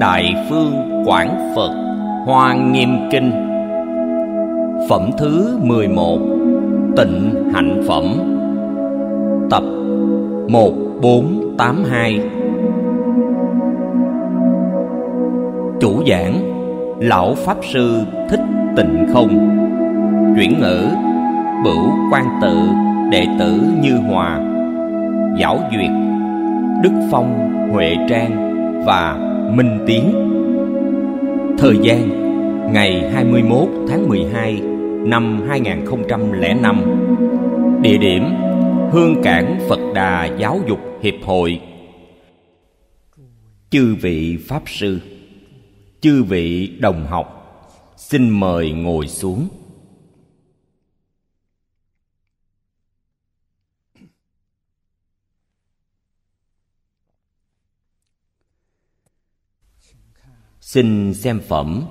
Đại Phương Quảng Phật Hoa Nghiêm Kinh Phẩm thứ 11 Tịnh Hạnh Phẩm Tập 1482 Chủ giảng Lão Pháp Sư Thích Tịnh Không Chuyển ngữ Bửu quan Tự Đệ tử Như Hòa Giáo Duyệt Đức Phong Huệ Trang và Minh Tiến Thời gian Ngày 21 tháng 12 năm 2005 Địa điểm Hương Cảng Phật Đà Giáo dục Hiệp hội Chư vị Pháp Sư Chư vị Đồng học Xin mời ngồi xuống Xin xem phẩm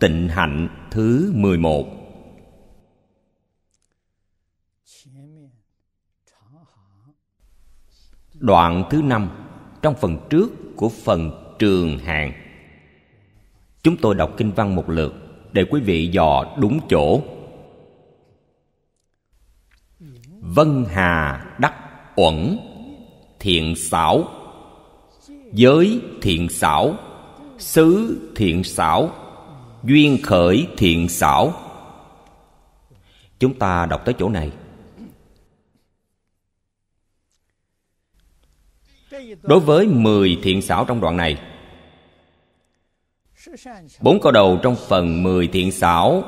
Tịnh hạnh thứ 11 Đoạn thứ năm Trong phần trước của phần trường hàng Chúng tôi đọc kinh văn một lượt Để quý vị dò đúng chỗ Vân hà đắc uẩn Thiện xảo Giới thiện xảo xứ thiện xảo duyên khởi thiện xảo chúng ta đọc tới chỗ này đối với mười thiện xảo trong đoạn này bốn câu đầu trong phần mười thiện xảo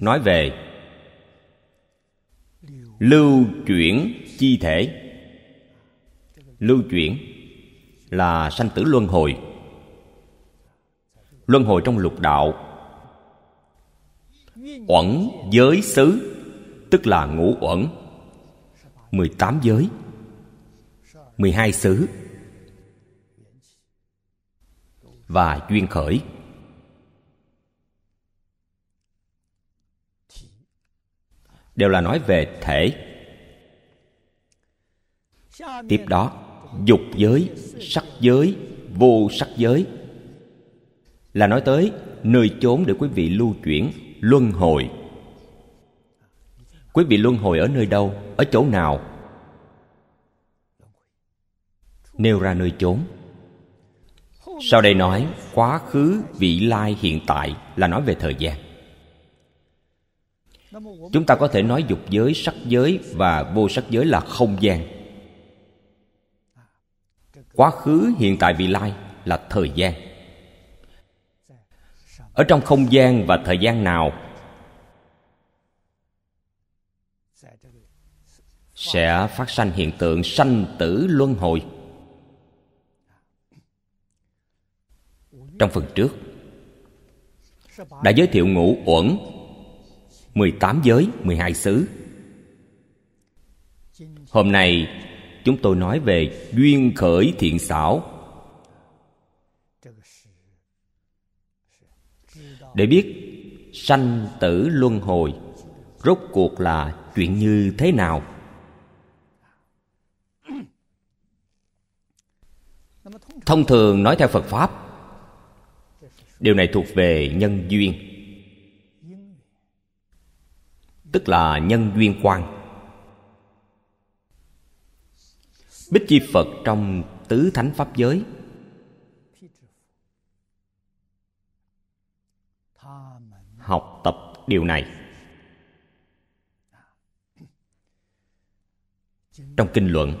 nói về lưu chuyển chi thể lưu chuyển là sanh tử luân hồi luân hồi trong lục đạo uẩn giới xứ tức là ngũ uẩn 18 giới 12 xứ và duyên khởi đều là nói về thể tiếp đó dục giới sắc giới vô sắc giới là nói tới nơi chốn để quý vị lưu chuyển luân hồi quý vị luân hồi ở nơi đâu ở chỗ nào nêu ra nơi chốn sau đây nói quá khứ vị lai hiện tại là nói về thời gian chúng ta có thể nói dục giới sắc giới và vô sắc giới là không gian quá khứ hiện tại vị lai là thời gian ở trong không gian và thời gian nào sẽ phát sanh hiện tượng sanh tử luân hồi trong phần trước đã giới thiệu ngũ uẩn 18 giới 12 xứ hôm nay chúng tôi nói về duyên khởi thiện xảo để biết sanh tử luân hồi rốt cuộc là chuyện như thế nào thông thường nói theo phật pháp điều này thuộc về nhân duyên tức là nhân duyên quan Bích Chi Phật trong Tứ Thánh Pháp Giới Học tập điều này Trong kinh luận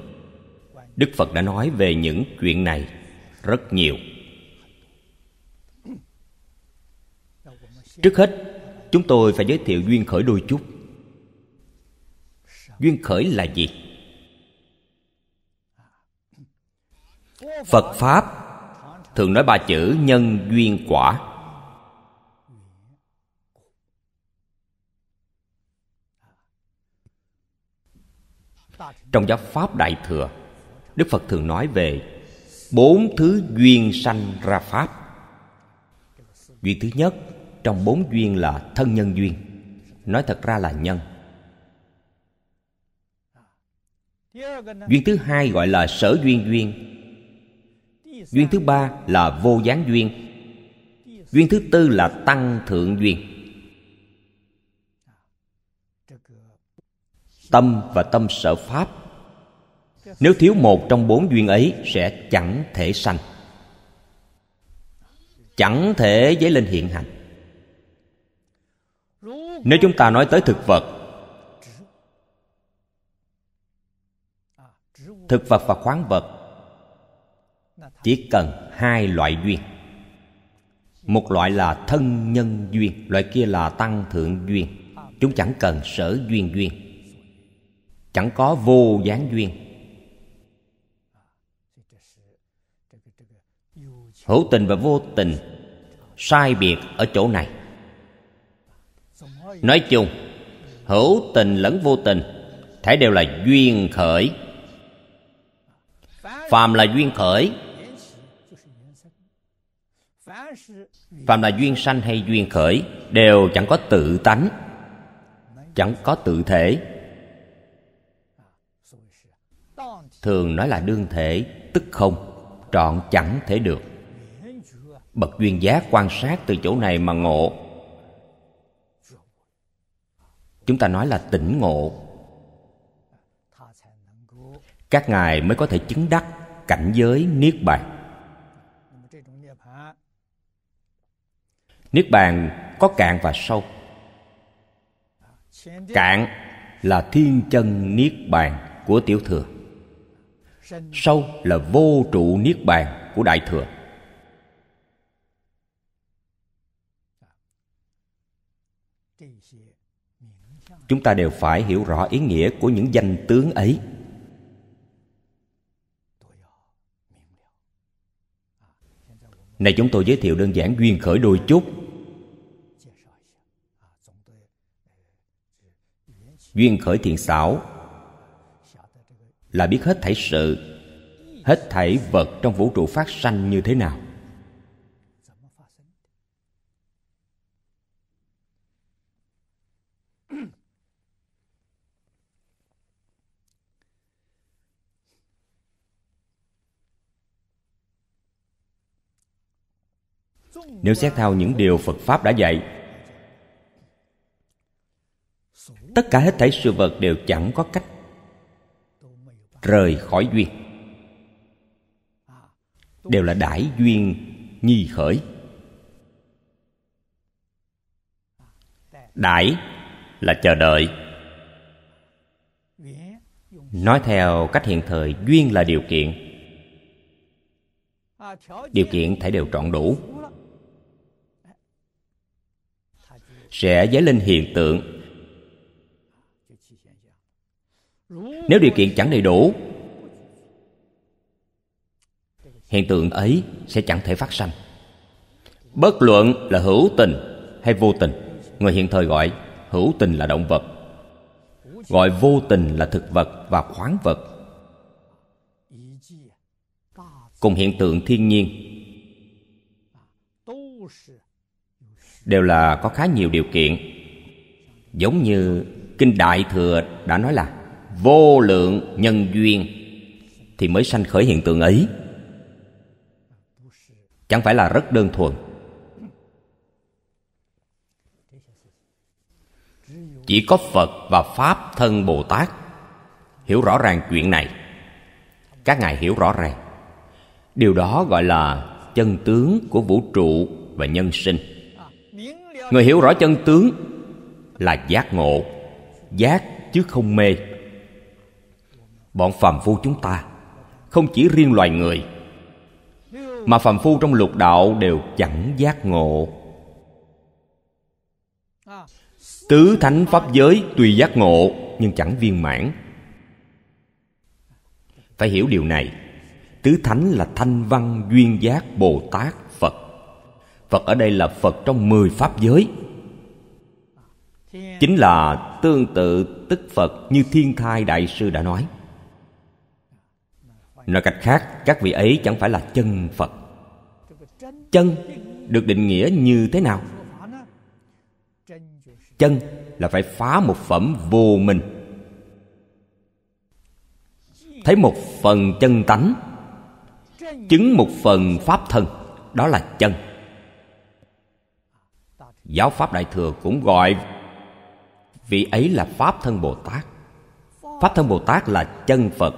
Đức Phật đã nói về những chuyện này rất nhiều Trước hết chúng tôi phải giới thiệu duyên khởi đôi chút Duyên khởi là gì? phật pháp thường nói ba chữ nhân duyên quả trong giáo pháp đại thừa đức phật thường nói về bốn thứ duyên sanh ra pháp duyên thứ nhất trong bốn duyên là thân nhân duyên nói thật ra là nhân duyên thứ hai gọi là sở duyên duyên duyên thứ ba là vô gián duyên duyên thứ tư là tăng thượng duyên tâm và tâm sở pháp nếu thiếu một trong bốn duyên ấy sẽ chẳng thể sanh chẳng thể dấy lên hiện hành nếu chúng ta nói tới thực vật thực vật và khoáng vật chỉ cần hai loại duyên một loại là thân nhân duyên loại kia là tăng thượng duyên chúng chẳng cần sở duyên duyên chẳng có vô gián duyên hữu tình và vô tình sai biệt ở chỗ này nói chung hữu tình lẫn vô tình thể đều là duyên khởi phàm là duyên khởi phạm là duyên sanh hay duyên khởi đều chẳng có tự tánh chẳng có tự thể thường nói là đương thể tức không trọn chẳng thể được bậc duyên giác quan sát từ chỗ này mà ngộ chúng ta nói là tỉnh ngộ các ngài mới có thể chứng đắc cảnh giới niết bàn niết bàn có cạn và sâu cạn là thiên chân niết bàn của tiểu thừa sâu là vô trụ niết bàn của đại thừa chúng ta đều phải hiểu rõ ý nghĩa của những danh tướng ấy này chúng tôi giới thiệu đơn giản duyên khởi đôi chút duyên khởi thiện xảo là biết hết thảy sự hết thảy vật trong vũ trụ phát sanh như thế nào nếu xét theo những điều phật pháp đã dạy tất cả hết thảy sự vật đều chẳng có cách rời khỏi duyên đều là đãi duyên nhi khởi đãi là chờ đợi nói theo cách hiện thời duyên là điều kiện điều kiện thể đều trọn đủ sẽ dấy lên hiện tượng nếu điều kiện chẳng đầy đủ hiện tượng ấy sẽ chẳng thể phát sanh bất luận là hữu tình hay vô tình người hiện thời gọi hữu tình là động vật gọi vô tình là thực vật và khoáng vật cùng hiện tượng thiên nhiên đều là có khá nhiều điều kiện giống như kinh đại thừa đã nói là vô lượng nhân duyên thì mới sanh khởi hiện tượng ấy chẳng phải là rất đơn thuần chỉ có phật và pháp thân bồ tát hiểu rõ ràng chuyện này các ngài hiểu rõ ràng điều đó gọi là chân tướng của vũ trụ và nhân sinh người hiểu rõ chân tướng là giác ngộ giác chứ không mê bọn phàm phu chúng ta không chỉ riêng loài người mà phàm phu trong lục đạo đều chẳng giác ngộ tứ thánh pháp giới tùy giác ngộ nhưng chẳng viên mãn phải hiểu điều này tứ thánh là thanh văn duyên giác bồ tát phật phật ở đây là phật trong mười pháp giới chính là tương tự tức phật như thiên thai đại sư đã nói nói cách khác các vị ấy chẳng phải là chân phật chân được định nghĩa như thế nào chân là phải phá một phẩm vô mình thấy một phần chân tánh chứng một phần pháp thân đó là chân giáo pháp đại thừa cũng gọi vị ấy là pháp thân bồ tát pháp thân bồ tát là chân phật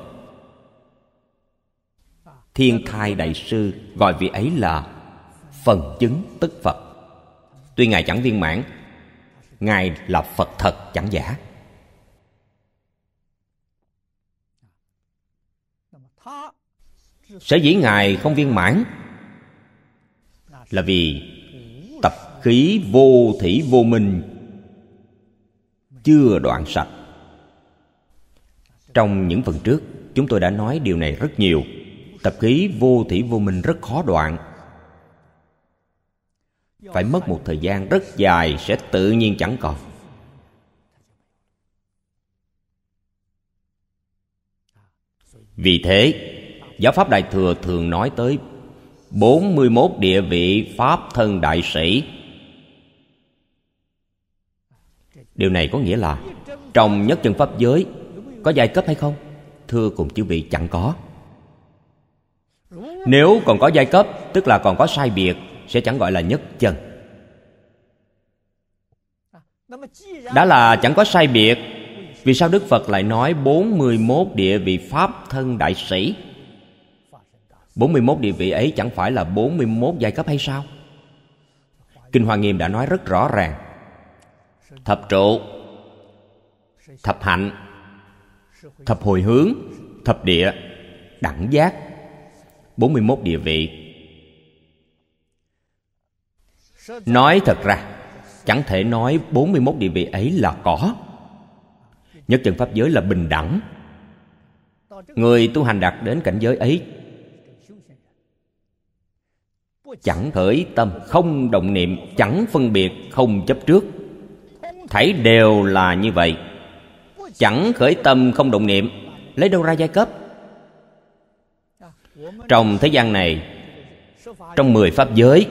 Thiên Thai Đại Sư gọi vị ấy là Phần chứng tức Phật. Tuy Ngài chẳng viên mãn, Ngài là Phật thật chẳng giả. Sở dĩ Ngài không viên mãn là vì tập khí vô thủy vô minh chưa đoạn sạch. Trong những phần trước, chúng tôi đã nói điều này rất nhiều tập khí vô thủy vô minh rất khó đoạn phải mất một thời gian rất dài sẽ tự nhiên chẳng còn vì thế giáo pháp đại thừa thường nói tới 41 địa vị pháp thân đại sĩ điều này có nghĩa là trong nhất chân pháp giới có giai cấp hay không thưa cùng chữ vị chẳng có nếu còn có giai cấp Tức là còn có sai biệt Sẽ chẳng gọi là nhất chân Đã là chẳng có sai biệt Vì sao Đức Phật lại nói 41 địa vị Pháp thân đại sĩ 41 địa vị ấy chẳng phải là 41 giai cấp hay sao? Kinh Hoa Nghiêm đã nói rất rõ ràng Thập trụ Thập hạnh Thập hồi hướng Thập địa Đẳng giác 41 địa vị Nói thật ra Chẳng thể nói 41 địa vị ấy là có Nhất chân Pháp giới là bình đẳng Người tu hành đạt đến cảnh giới ấy Chẳng khởi tâm, không động niệm Chẳng phân biệt, không chấp trước thấy đều là như vậy Chẳng khởi tâm không động niệm Lấy đâu ra giai cấp trong thế gian này trong mười pháp giới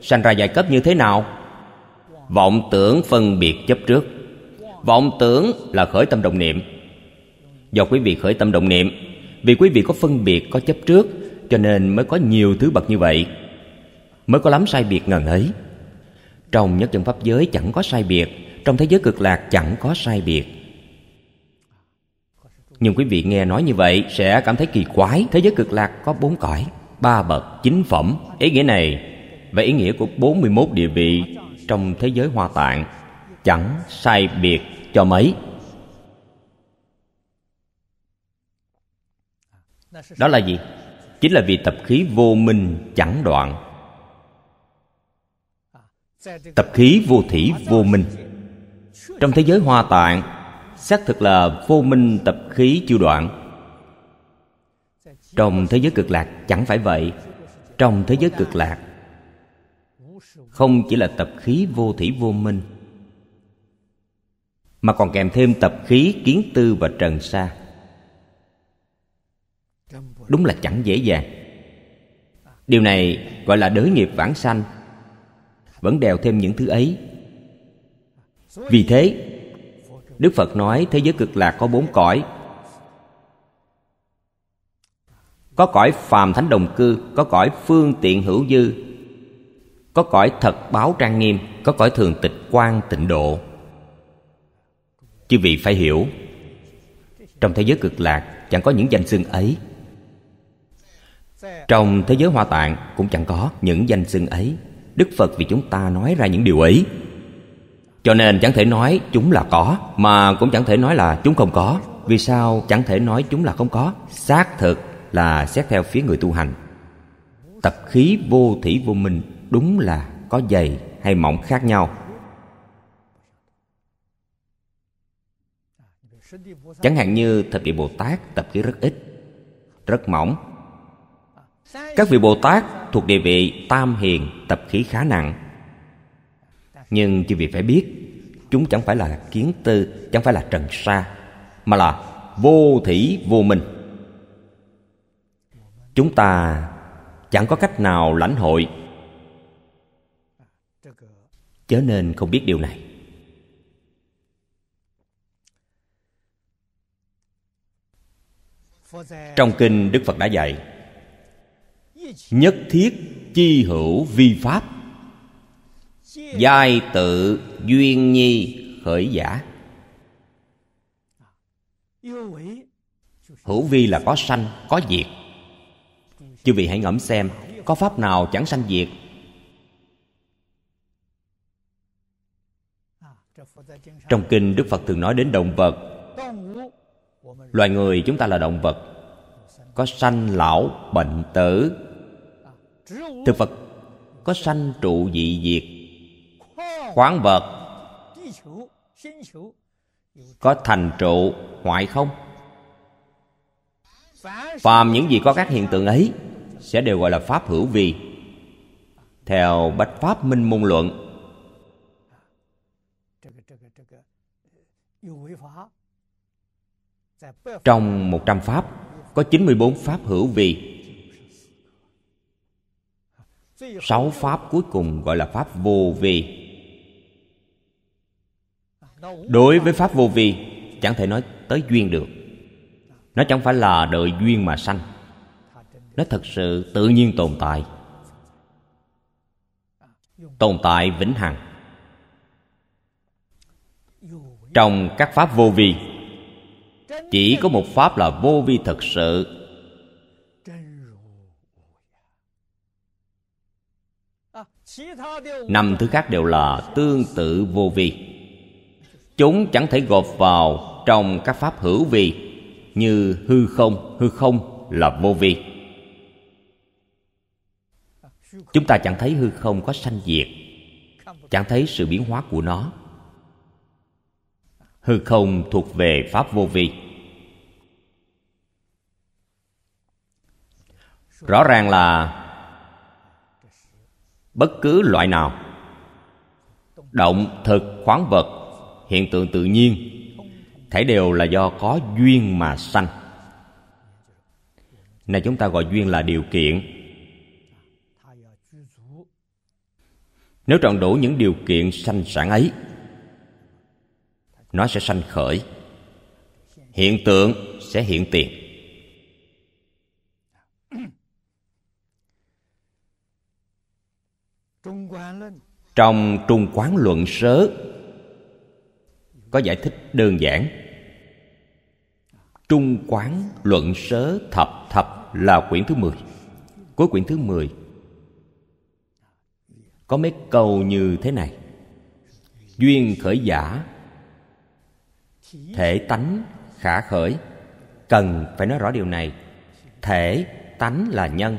sanh ra giai cấp như thế nào vọng tưởng phân biệt chấp trước vọng tưởng là khởi tâm động niệm do quý vị khởi tâm động niệm vì quý vị có phân biệt có chấp trước cho nên mới có nhiều thứ bậc như vậy mới có lắm sai biệt ngần ấy trong nhất chân pháp giới chẳng có sai biệt trong thế giới cực lạc chẳng có sai biệt nhưng quý vị nghe nói như vậy sẽ cảm thấy kỳ quái thế giới cực lạc có bốn cõi ba bậc chính phẩm ý nghĩa này và ý nghĩa của 41 địa vị trong thế giới hoa tạng chẳng sai biệt cho mấy đó là gì chính là vì tập khí vô minh chẳng đoạn tập khí vô thủy vô minh trong thế giới hoa tạng xác thực là vô minh tập khí chưa đoạn trong thế giới cực lạc chẳng phải vậy trong thế giới cực lạc không chỉ là tập khí vô thủy vô minh mà còn kèm thêm tập khí kiến tư và trần sa đúng là chẳng dễ dàng điều này gọi là đới nghiệp vãng sanh vẫn đèo thêm những thứ ấy vì thế Đức Phật nói thế giới cực lạc có bốn cõi Có cõi phàm thánh đồng cư Có cõi phương tiện hữu dư Có cõi thật báo trang nghiêm Có cõi thường tịch quan tịnh độ Chư vị phải hiểu Trong thế giới cực lạc chẳng có những danh xưng ấy Trong thế giới hoa tạng cũng chẳng có những danh xưng ấy Đức Phật vì chúng ta nói ra những điều ấy cho nên chẳng thể nói chúng là có mà cũng chẳng thể nói là chúng không có vì sao chẳng thể nói chúng là không có xác thực là xét theo phía người tu hành tập khí vô thủy vô minh đúng là có dày hay mỏng khác nhau chẳng hạn như thập vị bồ tát tập khí rất ít rất mỏng các vị bồ tát thuộc địa vị tam hiền tập khí khá nặng nhưng chư vị phải biết Chúng chẳng phải là kiến tư Chẳng phải là trần sa Mà là vô thủy vô minh Chúng ta chẳng có cách nào lãnh hội Chớ nên không biết điều này Trong kinh Đức Phật đã dạy Nhất thiết chi hữu vi pháp giai tự duyên nhi khởi giả hữu vi là có sanh có diệt chư vị hãy ngẫm xem có pháp nào chẳng sanh diệt trong kinh đức phật thường nói đến động vật loài người chúng ta là động vật có sanh lão bệnh tử thực vật có sanh trụ dị diệt khoáng vật có thành trụ hoại không phàm những gì có các hiện tượng ấy sẽ đều gọi là pháp hữu vi theo bách pháp minh môn luận trong 100 pháp có 94 pháp hữu vi. sáu pháp cuối cùng gọi là pháp vô vi đối với pháp vô vi chẳng thể nói tới duyên được nó chẳng phải là đợi duyên mà sanh nó thật sự tự nhiên tồn tại tồn tại vĩnh hằng trong các pháp vô vi chỉ có một pháp là vô vi thật sự năm thứ khác đều là tương tự vô vi chúng chẳng thể gộp vào trong các pháp hữu vi như hư không hư không là vô vi chúng ta chẳng thấy hư không có sanh diệt chẳng thấy sự biến hóa của nó hư không thuộc về pháp vô vi rõ ràng là bất cứ loại nào động thực khoáng vật hiện tượng tự nhiên thể đều là do có duyên mà sanh này chúng ta gọi duyên là điều kiện nếu trọn đủ những điều kiện sanh sản ấy nó sẽ sanh khởi hiện tượng sẽ hiện tiền trong trung quán luận sớ có giải thích đơn giản Trung Quán Luận Sớ Thập Thập là quyển thứ 10 Cuối quyển thứ 10 Có mấy câu như thế này Duyên khởi giả Thể tánh khả khởi Cần phải nói rõ điều này Thể tánh là nhân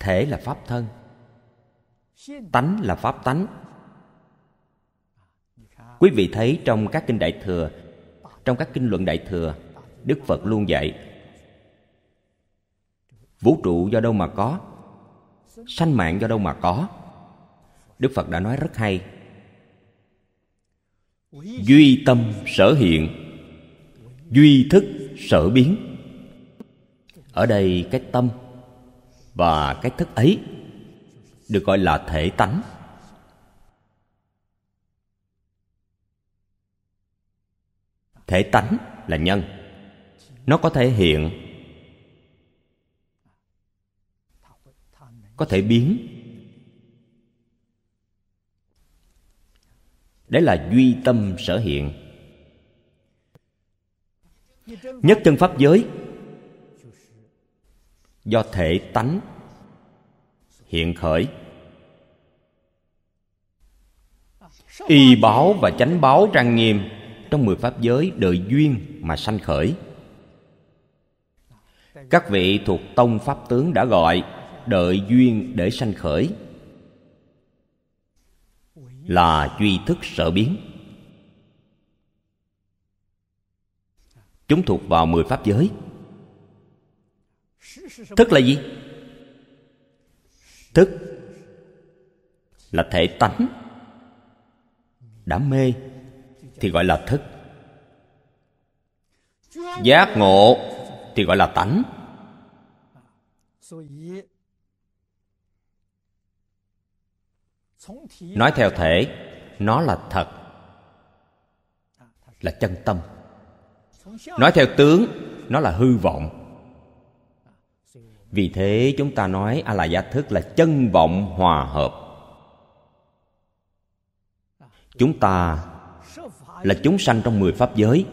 Thể là pháp thân tánh là pháp tánh quý vị thấy trong các kinh đại thừa trong các kinh luận đại thừa đức phật luôn dạy vũ trụ do đâu mà có sanh mạng do đâu mà có đức phật đã nói rất hay duy tâm sở hiện duy thức sở biến ở đây cái tâm và cái thức ấy được gọi là thể tánh thể tánh là nhân nó có thể hiện có thể biến đấy là duy tâm sở hiện nhất chân pháp giới do thể tánh hiện khởi y báo và chánh báo trang nghiêm trong mười pháp giới đợi duyên mà sanh khởi các vị thuộc tông pháp tướng đã gọi đợi duyên để sanh khởi là duy thức sở biến chúng thuộc vào mười pháp giới thức là gì tức là thể tánh đam mê thì gọi là thức giác ngộ thì gọi là tánh nói theo thể nó là thật là chân tâm nói theo tướng nó là hư vọng vì thế chúng ta nói a la gia thức là chân vọng hòa hợp chúng ta là chúng sanh trong mười pháp giới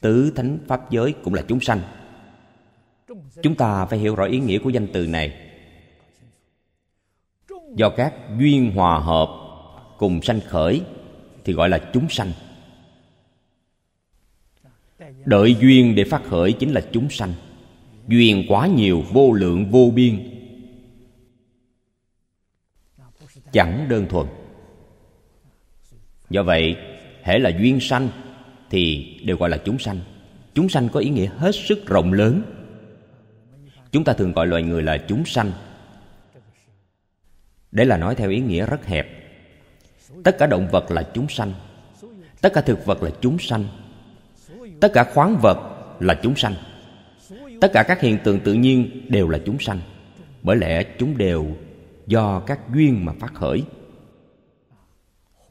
tứ thánh pháp giới cũng là chúng sanh chúng ta phải hiểu rõ ý nghĩa của danh từ này do các duyên hòa hợp cùng sanh khởi thì gọi là chúng sanh đợi duyên để phát khởi chính là chúng sanh duyên quá nhiều vô lượng vô biên chẳng đơn thuần do vậy hễ là duyên sanh thì đều gọi là chúng sanh chúng sanh có ý nghĩa hết sức rộng lớn chúng ta thường gọi loài người là chúng sanh để là nói theo ý nghĩa rất hẹp tất cả động vật là chúng sanh tất cả thực vật là chúng sanh tất cả khoáng vật là chúng sanh tất cả các hiện tượng tự nhiên đều là chúng sanh bởi lẽ chúng đều do các duyên mà phát khởi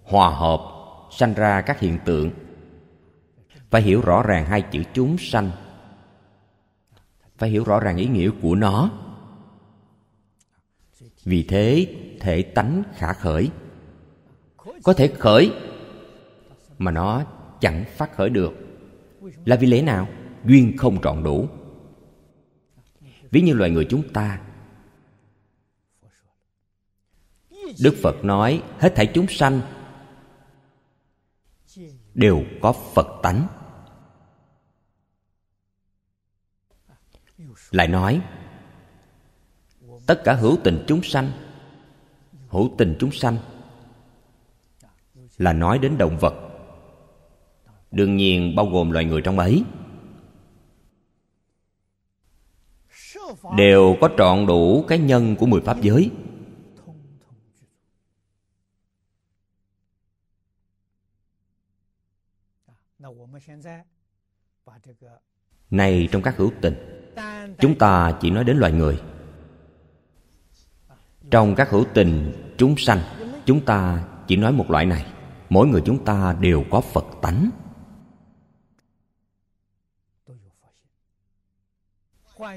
hòa hợp sanh ra các hiện tượng phải hiểu rõ ràng hai chữ chúng sanh phải hiểu rõ ràng ý nghĩa của nó vì thế thể tánh khả khởi có thể khởi mà nó chẳng phát khởi được là vì lẽ nào duyên không trọn đủ ví như loài người chúng ta đức phật nói hết thảy chúng sanh đều có phật tánh lại nói tất cả hữu tình chúng sanh hữu tình chúng sanh là nói đến động vật đương nhiên bao gồm loài người trong ấy đều có trọn đủ cái nhân của mười pháp giới này trong các hữu tình chúng ta chỉ nói đến loài người trong các hữu tình chúng sanh chúng ta chỉ nói một loại này mỗi người chúng ta đều có phật tánh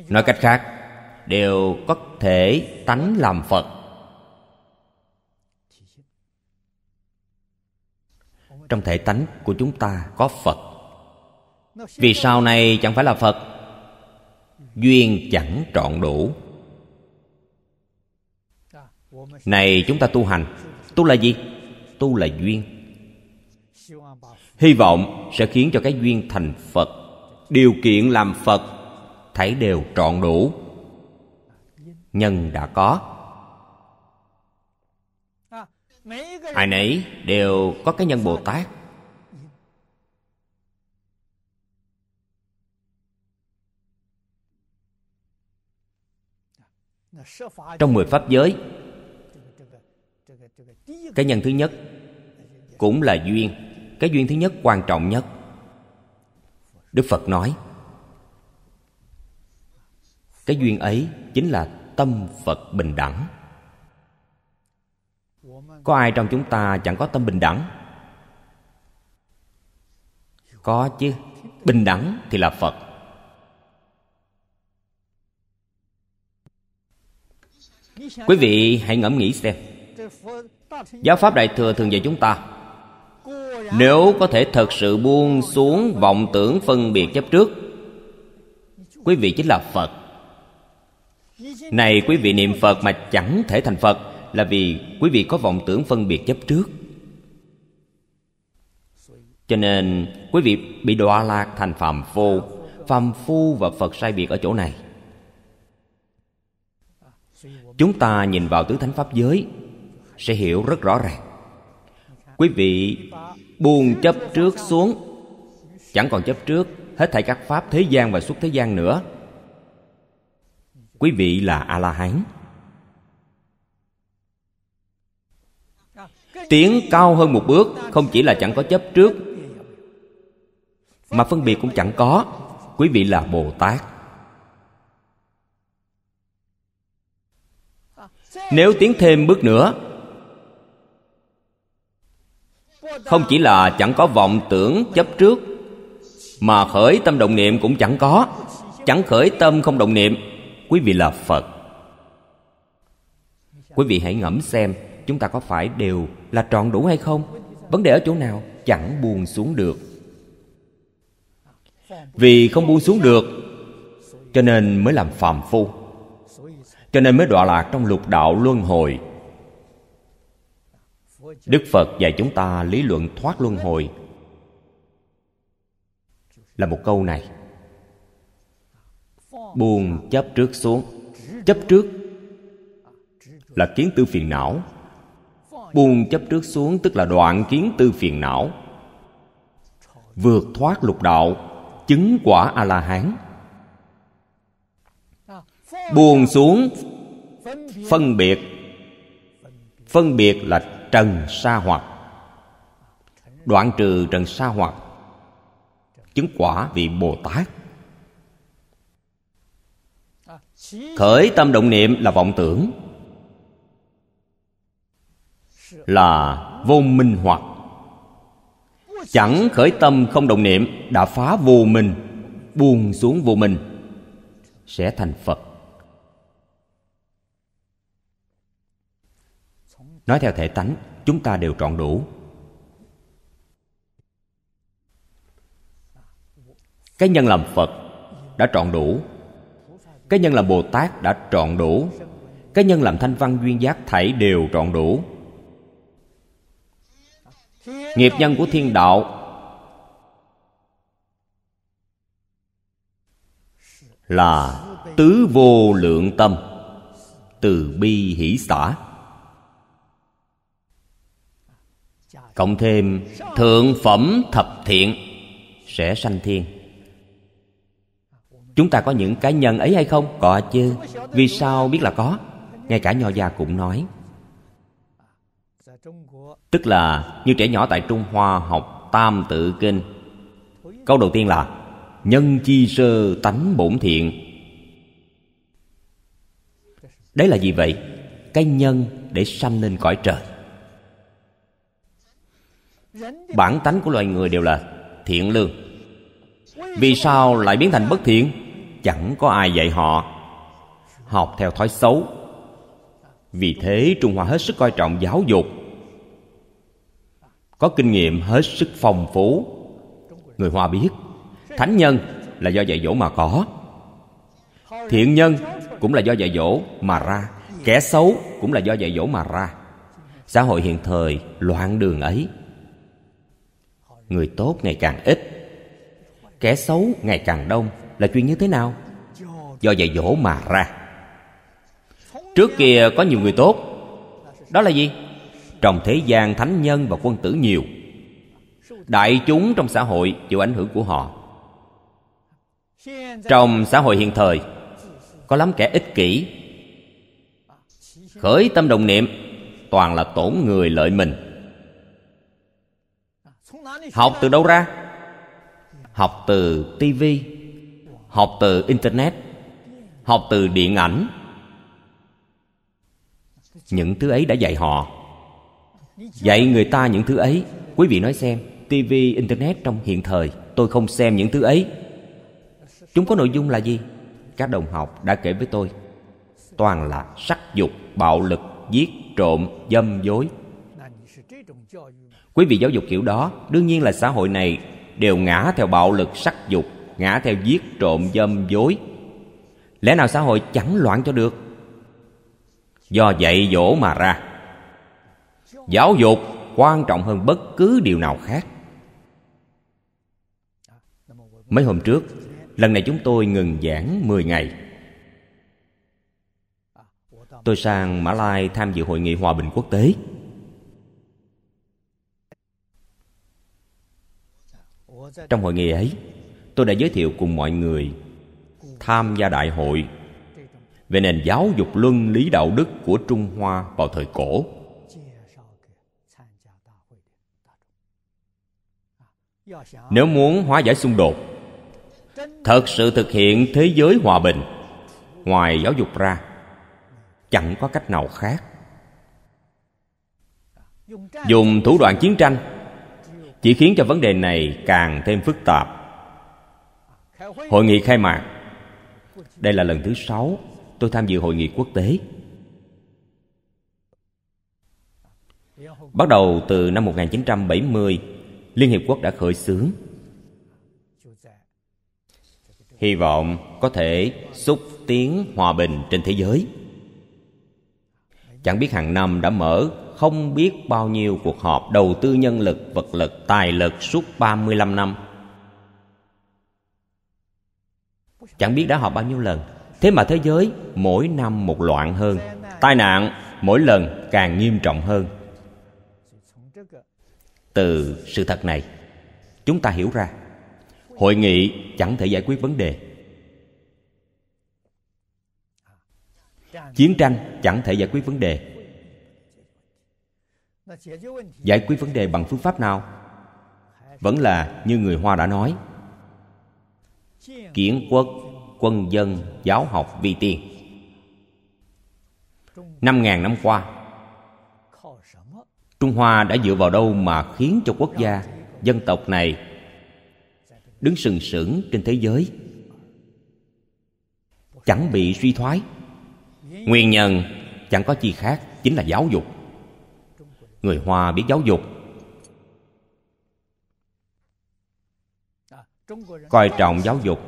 nói cách khác đều có thể tánh làm phật trong thể tánh của chúng ta có phật vì sau này chẳng phải là phật duyên chẳng trọn đủ này chúng ta tu hành tu là gì tu là duyên hy vọng sẽ khiến cho cái duyên thành phật điều kiện làm phật thấy đều trọn đủ nhân đã có ai nấy đều có cái nhân bồ tát trong mười pháp giới cái nhân thứ nhất cũng là duyên cái duyên thứ nhất quan trọng nhất đức phật nói cái duyên ấy chính là tâm phật bình đẳng có ai trong chúng ta chẳng có tâm bình đẳng có chứ bình đẳng thì là phật quý vị hãy ngẫm nghĩ xem giáo pháp đại thừa thường dạy chúng ta nếu có thể thật sự buông xuống vọng tưởng phân biệt chấp trước quý vị chính là phật này quý vị niệm phật mà chẳng thể thành phật là vì quý vị có vọng tưởng phân biệt chấp trước cho nên quý vị bị đọa lạc thành phàm phu phàm phu và phật sai biệt ở chỗ này chúng ta nhìn vào tứ thánh pháp giới sẽ hiểu rất rõ ràng quý vị buông chấp trước xuống chẳng còn chấp trước hết thảy các pháp thế gian và xuất thế gian nữa quý vị là a la hán tiến cao hơn một bước không chỉ là chẳng có chấp trước mà phân biệt cũng chẳng có quý vị là bồ tát nếu tiến thêm bước nữa không chỉ là chẳng có vọng tưởng chấp trước mà khởi tâm động niệm cũng chẳng có chẳng khởi tâm không động niệm quý vị là phật quý vị hãy ngẫm xem chúng ta có phải đều là tròn đủ hay không vấn đề ở chỗ nào chẳng buông xuống được vì không buông xuống được cho nên mới làm phàm phu cho nên mới đọa lạc trong lục đạo luân hồi đức phật dạy chúng ta lý luận thoát luân hồi là một câu này buồn chấp trước xuống chấp trước là kiến tư phiền não buông chấp trước xuống tức là đoạn kiến tư phiền não vượt thoát lục đạo chứng quả a la hán buông xuống phân biệt phân biệt là trần sa hoặc đoạn trừ trần sa hoặc chứng quả vị bồ tát khởi tâm động niệm là vọng tưởng là vô minh hoặc chẳng khởi tâm không động niệm đã phá vô minh buông xuống vô minh sẽ thành phật nói theo thể tánh chúng ta đều trọn đủ cái nhân làm phật đã trọn đủ cái nhân làm bồ tát đã trọn đủ cái nhân làm thanh văn duyên giác thảy đều trọn đủ nghiệp nhân của thiên đạo là tứ vô lượng tâm từ bi hỷ xã cộng thêm thượng phẩm thập thiện sẽ sanh thiên Chúng ta có những cá nhân ấy hay không? Có chứ Vì sao biết là có? Ngay cả Nho Gia cũng nói Tức là như trẻ nhỏ tại Trung Hoa học Tam Tự Kinh Câu đầu tiên là Nhân chi sơ tánh bổn thiện Đấy là gì vậy? Cái nhân để sanh lên cõi trời Bản tánh của loài người đều là thiện lương vì sao lại biến thành bất thiện Chẳng có ai dạy họ Học theo thói xấu Vì thế Trung Hoa hết sức coi trọng giáo dục Có kinh nghiệm hết sức phong phú Người Hoa biết Thánh nhân là do dạy dỗ mà có Thiện nhân cũng là do dạy dỗ mà ra Kẻ xấu cũng là do dạy dỗ mà ra Xã hội hiện thời loạn đường ấy Người tốt ngày càng ít kẻ xấu ngày càng đông là chuyện như thế nào do dạy dỗ mà ra trước kia có nhiều người tốt đó là gì trong thế gian thánh nhân và quân tử nhiều đại chúng trong xã hội chịu ảnh hưởng của họ trong xã hội hiện thời có lắm kẻ ích kỷ khởi tâm đồng niệm toàn là tổn người lợi mình học từ đâu ra học từ tivi, học từ internet học từ điện ảnh những thứ ấy đã dạy họ dạy người ta những thứ ấy quý vị nói xem tivi, internet trong hiện thời tôi không xem những thứ ấy chúng có nội dung là gì các đồng học đã kể với tôi toàn là sắc dục bạo lực giết trộm dâm dối quý vị giáo dục kiểu đó đương nhiên là xã hội này đều ngã theo bạo lực sắc dục ngã theo giết trộm dâm dối lẽ nào xã hội chẳng loạn cho được do dạy dỗ mà ra giáo dục quan trọng hơn bất cứ điều nào khác mấy hôm trước lần này chúng tôi ngừng giảng 10 ngày tôi sang mã lai tham dự hội nghị hòa bình quốc tế trong hội nghị ấy tôi đã giới thiệu cùng mọi người tham gia đại hội về nền giáo dục luân lý đạo đức của trung hoa vào thời cổ nếu muốn hóa giải xung đột thật sự thực hiện thế giới hòa bình ngoài giáo dục ra chẳng có cách nào khác dùng thủ đoạn chiến tranh chỉ khiến cho vấn đề này càng thêm phức tạp hội nghị khai mạc đây là lần thứ sáu tôi tham dự hội nghị quốc tế Bắt đầu từ năm 1970, Liên Hiệp Quốc đã khởi xướng. Hy vọng có thể xúc tiến hòa bình trên thế giới. Chẳng biết hàng năm đã mở không biết bao nhiêu cuộc họp đầu tư nhân lực, vật lực, tài lực suốt 35 năm. Chẳng biết đã họp bao nhiêu lần. Thế mà thế giới mỗi năm một loạn hơn. Tai nạn mỗi lần càng nghiêm trọng hơn. Từ sự thật này, chúng ta hiểu ra hội nghị chẳng thể giải quyết vấn đề chiến tranh chẳng thể giải quyết vấn đề giải quyết vấn đề bằng phương pháp nào vẫn là như người hoa đã nói kiến quốc quân dân giáo học vi tiên năm ngàn năm qua trung hoa đã dựa vào đâu mà khiến cho quốc gia dân tộc này đứng sừng sững trên thế giới chẳng bị suy thoái nguyên nhân chẳng có chi khác chính là giáo dục người hoa biết giáo dục coi trọng giáo dục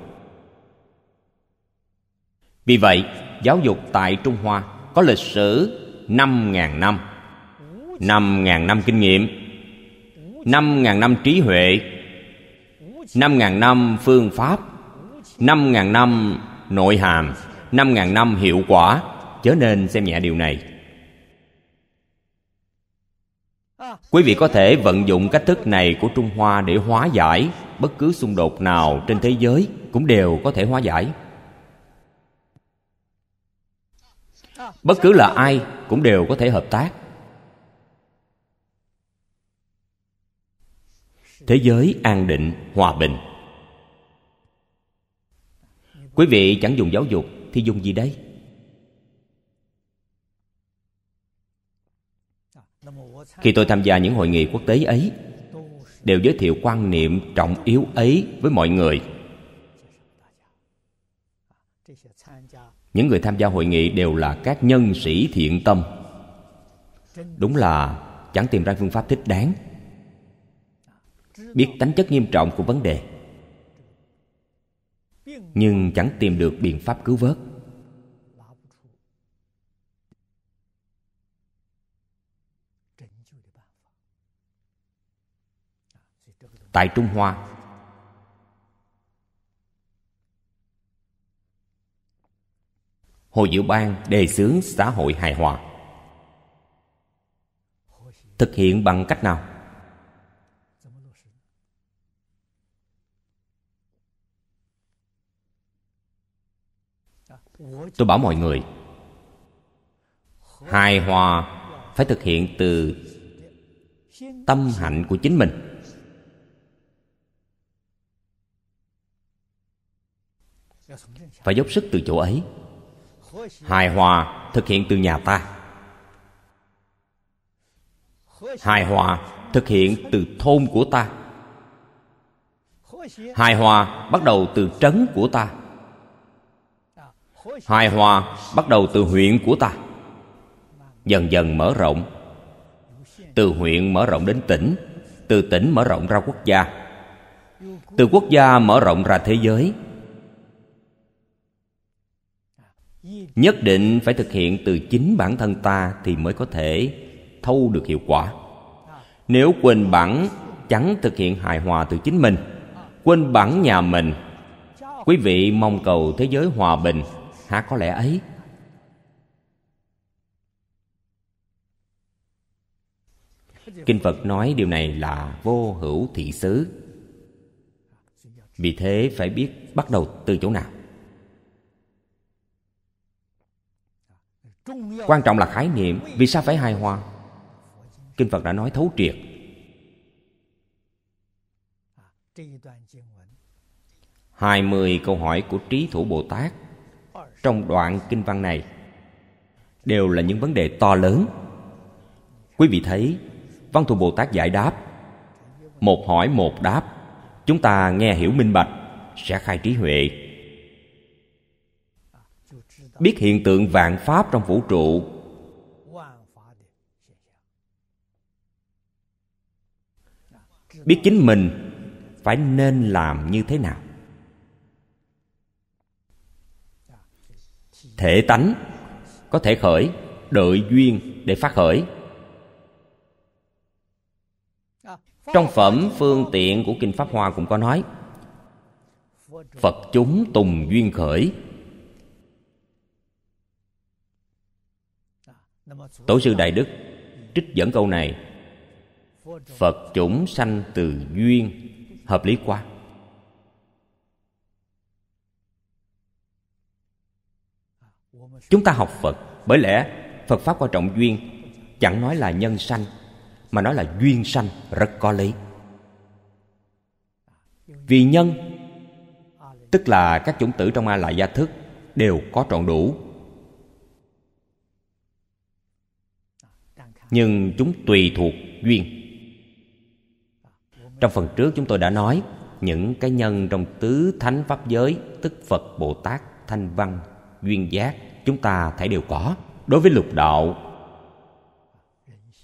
vì vậy giáo dục tại trung hoa có lịch sử năm ngàn năm năm ngàn năm kinh nghiệm năm ngàn năm trí huệ năm ngàn năm phương pháp năm ngàn năm nội hàm năm ngàn năm hiệu quả Chớ nên xem nhẹ điều này Quý vị có thể vận dụng cách thức này của Trung Hoa để hóa giải bất cứ xung đột nào trên thế giới cũng đều có thể hóa giải. Bất cứ là ai cũng đều có thể hợp tác. Thế giới an định, hòa bình. Quý vị chẳng dùng giáo dục thì dùng gì đây? khi tôi tham gia những hội nghị quốc tế ấy đều giới thiệu quan niệm trọng yếu ấy với mọi người những người tham gia hội nghị đều là các nhân sĩ thiện tâm đúng là chẳng tìm ra phương pháp thích đáng biết tính chất nghiêm trọng của vấn đề nhưng chẳng tìm được biện pháp cứu vớt tại Trung Hoa. Hồ Diệu Ban đề xướng xã hội hài hòa. Thực hiện bằng cách nào? Tôi bảo mọi người Hài hòa phải thực hiện từ tâm hạnh của chính mình phải dốc sức từ chỗ ấy hài hòa thực hiện từ nhà ta hài hòa thực hiện từ thôn của ta hài hòa bắt đầu từ trấn của ta hài hòa bắt đầu từ huyện của ta dần dần mở rộng từ huyện mở rộng đến tỉnh từ tỉnh mở rộng ra quốc gia từ quốc gia mở rộng ra thế giới nhất định phải thực hiện từ chính bản thân ta thì mới có thể thâu được hiệu quả nếu quên bản chẳng thực hiện hài hòa từ chính mình quên bản nhà mình quý vị mong cầu thế giới hòa bình há có lẽ ấy kinh phật nói điều này là vô hữu thị xứ vì thế phải biết bắt đầu từ chỗ nào quan trọng là khái niệm vì sao phải hài hòa kinh phật đã nói thấu triệt hai mươi câu hỏi của trí thủ Bồ Tát trong đoạn kinh văn này đều là những vấn đề to lớn. Quý vị thấy, văn thù Bồ Tát giải đáp, một hỏi một đáp, chúng ta nghe hiểu minh bạch sẽ khai trí huệ biết hiện tượng vạn pháp trong vũ trụ biết chính mình phải nên làm như thế nào thể tánh có thể khởi đợi duyên để phát khởi trong phẩm phương tiện của kinh pháp hoa cũng có nói phật chúng tùng duyên khởi tổ sư đại đức trích dẫn câu này phật chủng sanh từ duyên hợp lý quá chúng ta học phật bởi lẽ phật pháp quan trọng duyên chẳng nói là nhân sanh mà nói là duyên sanh rất có lý vì nhân tức là các chủng tử trong a lại gia thức đều có trọn đủ nhưng chúng tùy thuộc duyên trong phần trước chúng tôi đã nói những cái nhân trong tứ thánh pháp giới tức phật bồ tát thanh văn duyên giác chúng ta thể đều có đối với lục đạo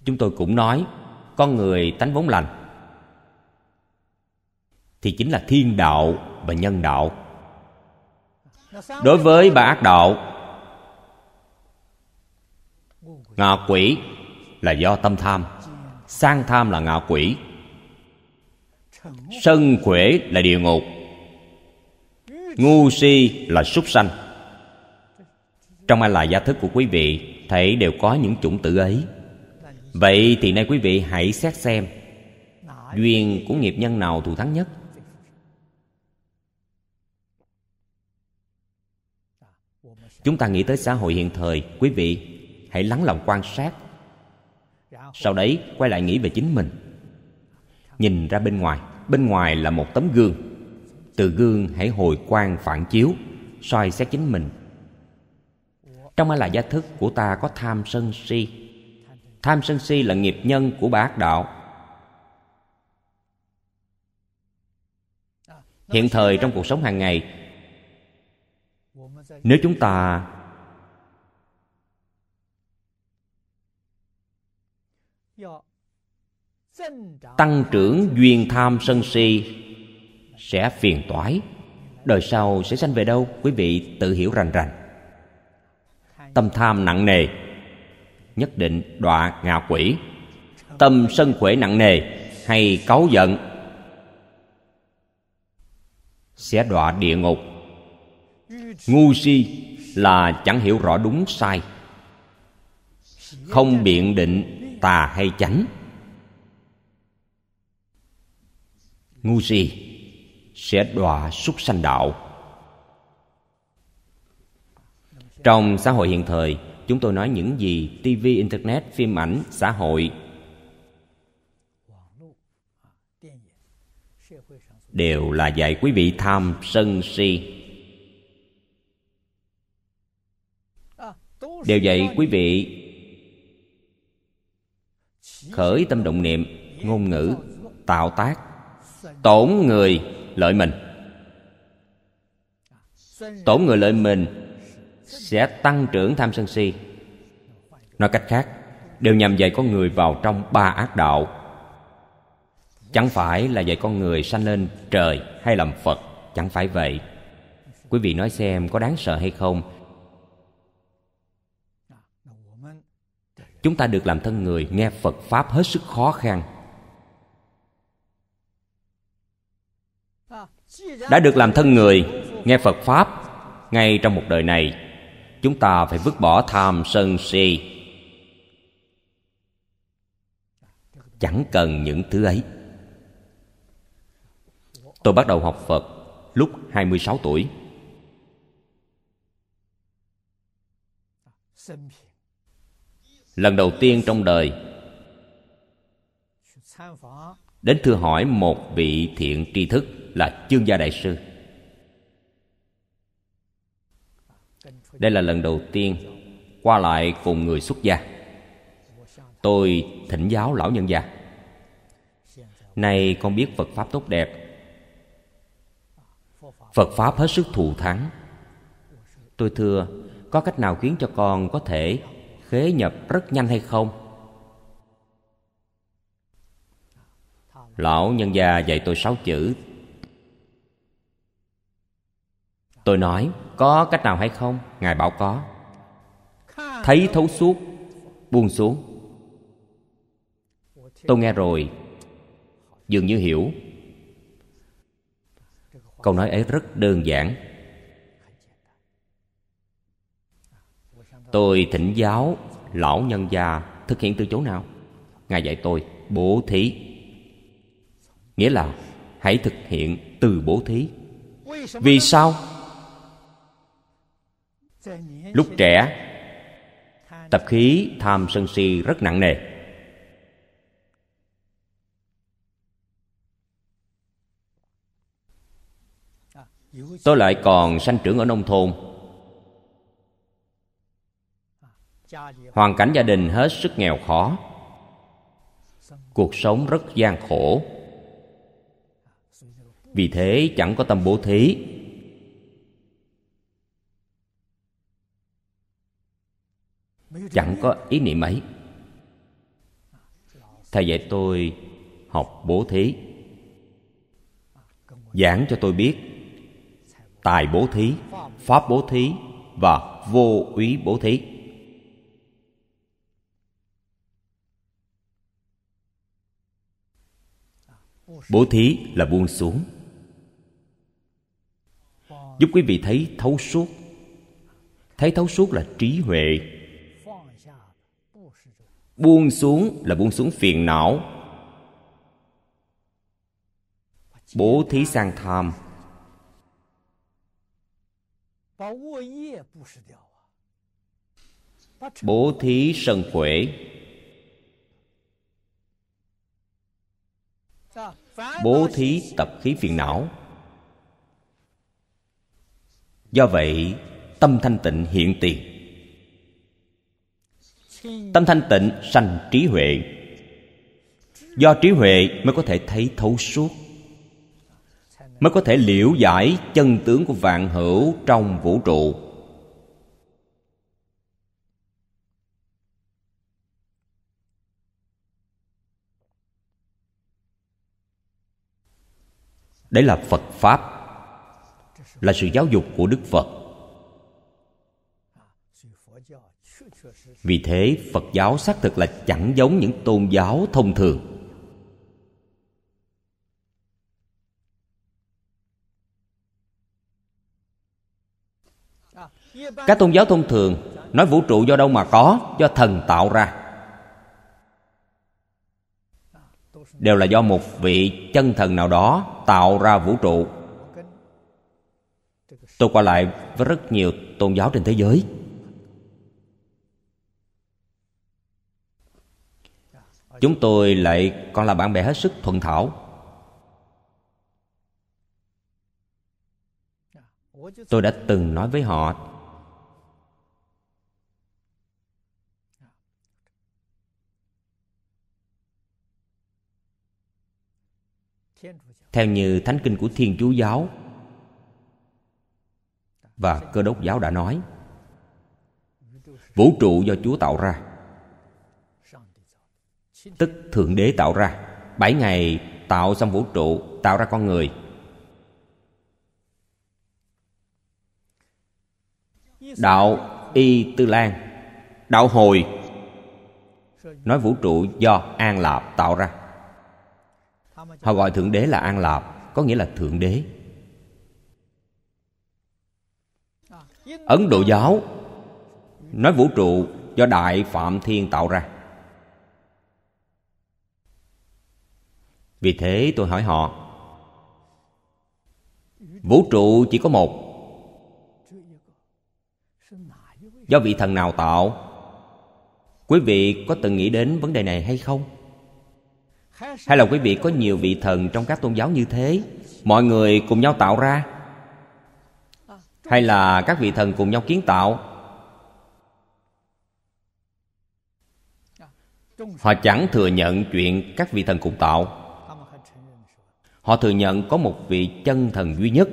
chúng tôi cũng nói con người tánh vốn lành thì chính là thiên đạo và nhân đạo đối với ba ác đạo ngạ quỷ là do tâm tham sang tham là ngạ quỷ sân quể là địa ngục ngu si là súc sanh trong ai là gia thức của quý vị thấy đều có những chủng tử ấy vậy thì nay quý vị hãy xét xem duyên của nghiệp nhân nào thù thắng nhất chúng ta nghĩ tới xã hội hiện thời quý vị hãy lắng lòng quan sát sau đấy quay lại nghĩ về chính mình nhìn ra bên ngoài bên ngoài là một tấm gương từ gương hãy hồi quang phản chiếu soi xét chính mình trong a là gia thức của ta có tham sân si tham sân si là nghiệp nhân của ba đạo hiện thời trong cuộc sống hàng ngày nếu chúng ta tăng trưởng duyên tham sân si sẽ phiền toái đời sau sẽ sanh về đâu quý vị tự hiểu rành rành tâm tham nặng nề nhất định đọa ngạ quỷ tâm sân quể nặng nề hay cáu giận sẽ đọa địa ngục ngu si là chẳng hiểu rõ đúng sai không biện định tà hay chánh ngu si sẽ đọa súc sanh đạo trong xã hội hiện thời chúng tôi nói những gì tv internet phim ảnh xã hội đều là dạy quý vị tham sân si đều dạy quý vị khởi tâm động niệm ngôn ngữ tạo tác tổn người lợi mình tổn người lợi mình sẽ tăng trưởng tham sân si nói cách khác đều nhằm dạy con người vào trong ba ác đạo chẳng phải là dạy con người sanh lên trời hay làm phật chẳng phải vậy quý vị nói xem có đáng sợ hay không chúng ta được làm thân người nghe phật pháp hết sức khó khăn đã được làm thân người nghe phật pháp ngay trong một đời này chúng ta phải vứt bỏ tham sân si chẳng cần những thứ ấy tôi bắt đầu học phật lúc 26 tuổi lần đầu tiên trong đời đến thưa hỏi một vị thiện tri thức là chương gia đại sư đây là lần đầu tiên qua lại cùng người xuất gia tôi thỉnh giáo lão nhân gia nay con biết phật pháp tốt đẹp phật pháp hết sức thù thắng tôi thưa có cách nào khiến cho con có thể khế nhập rất nhanh hay không lão nhân gia dạy tôi sáu chữ Tôi nói có cách nào hay không Ngài bảo có Thấy thấu suốt Buông xuống Tôi nghe rồi Dường như hiểu Câu nói ấy rất đơn giản Tôi thỉnh giáo Lão nhân già thực hiện từ chỗ nào Ngài dạy tôi bố thí Nghĩa là hãy thực hiện từ bố thí Vì sao lúc trẻ tập khí tham sân si rất nặng nề tôi lại còn sanh trưởng ở nông thôn hoàn cảnh gia đình hết sức nghèo khó cuộc sống rất gian khổ vì thế chẳng có tâm bố thí chẳng có ý niệm ấy thầy dạy tôi học bố thí giảng cho tôi biết tài bố thí pháp bố thí và vô úy bố thí bố thí là buông xuống giúp quý vị thấy thấu suốt thấy thấu suốt là trí huệ buông xuống là buông xuống phiền não bố thí sang tham bố thí sân huệ bố thí tập khí phiền não do vậy tâm thanh tịnh hiện tiền tâm thanh tịnh sanh trí huệ do trí huệ mới có thể thấy thấu suốt mới có thể liễu giải chân tướng của vạn hữu trong vũ trụ đấy là phật pháp là sự giáo dục của đức phật vì thế phật giáo xác thực là chẳng giống những tôn giáo thông thường các tôn giáo thông thường nói vũ trụ do đâu mà có do thần tạo ra đều là do một vị chân thần nào đó tạo ra vũ trụ tôi qua lại với rất nhiều tôn giáo trên thế giới chúng tôi lại còn là bạn bè hết sức thuận thảo tôi đã từng nói với họ theo như thánh kinh của thiên chúa giáo và cơ đốc giáo đã nói vũ trụ do chúa tạo ra Tức Thượng Đế tạo ra Bảy ngày tạo xong vũ trụ Tạo ra con người Đạo Y Tư Lan Đạo Hồi Nói vũ trụ do An Lạp tạo ra Họ gọi Thượng Đế là An Lạp Có nghĩa là Thượng Đế Ấn Độ giáo Nói vũ trụ do Đại Phạm Thiên tạo ra Vì thế tôi hỏi họ Vũ trụ chỉ có một Do vị thần nào tạo Quý vị có từng nghĩ đến vấn đề này hay không? Hay là quý vị có nhiều vị thần trong các tôn giáo như thế Mọi người cùng nhau tạo ra Hay là các vị thần cùng nhau kiến tạo Họ chẳng thừa nhận chuyện các vị thần cùng tạo Họ thừa nhận có một vị chân thần duy nhất.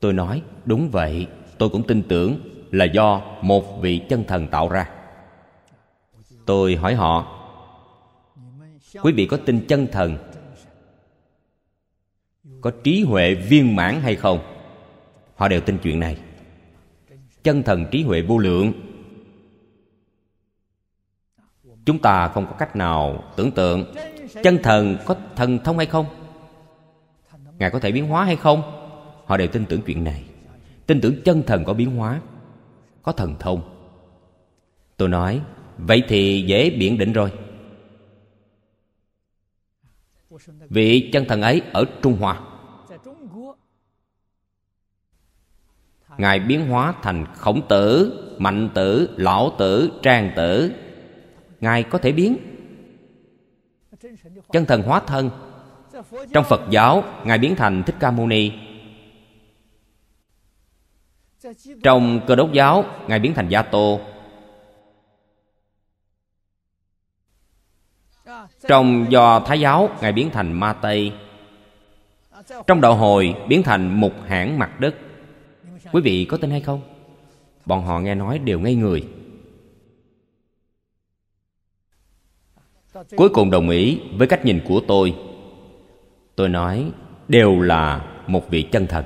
Tôi nói, đúng vậy, tôi cũng tin tưởng là do một vị chân thần tạo ra. Tôi hỏi họ, quý vị có tin chân thần có trí huệ viên mãn hay không họ đều tin chuyện này chân thần trí huệ vô lượng chúng ta không có cách nào tưởng tượng chân thần có thần thông hay không Ngài có thể biến hóa hay không Họ đều tin tưởng chuyện này Tin tưởng chân thần có biến hóa Có thần thông Tôi nói Vậy thì dễ biện định rồi Vị chân thần ấy ở Trung Hoa Ngài biến hóa thành khổng tử, mạnh tử, lão tử, trang tử Ngài có thể biến Chân thần hóa thân trong phật giáo ngài biến thành thích ca mâu ni trong cơ đốc giáo ngài biến thành gia tô trong do thái giáo ngài biến thành ma tây trong đạo hồi biến thành mục hãn mặt đất quý vị có tin hay không bọn họ nghe nói đều ngây người cuối cùng đồng ý với cách nhìn của tôi tôi nói đều là một vị chân thần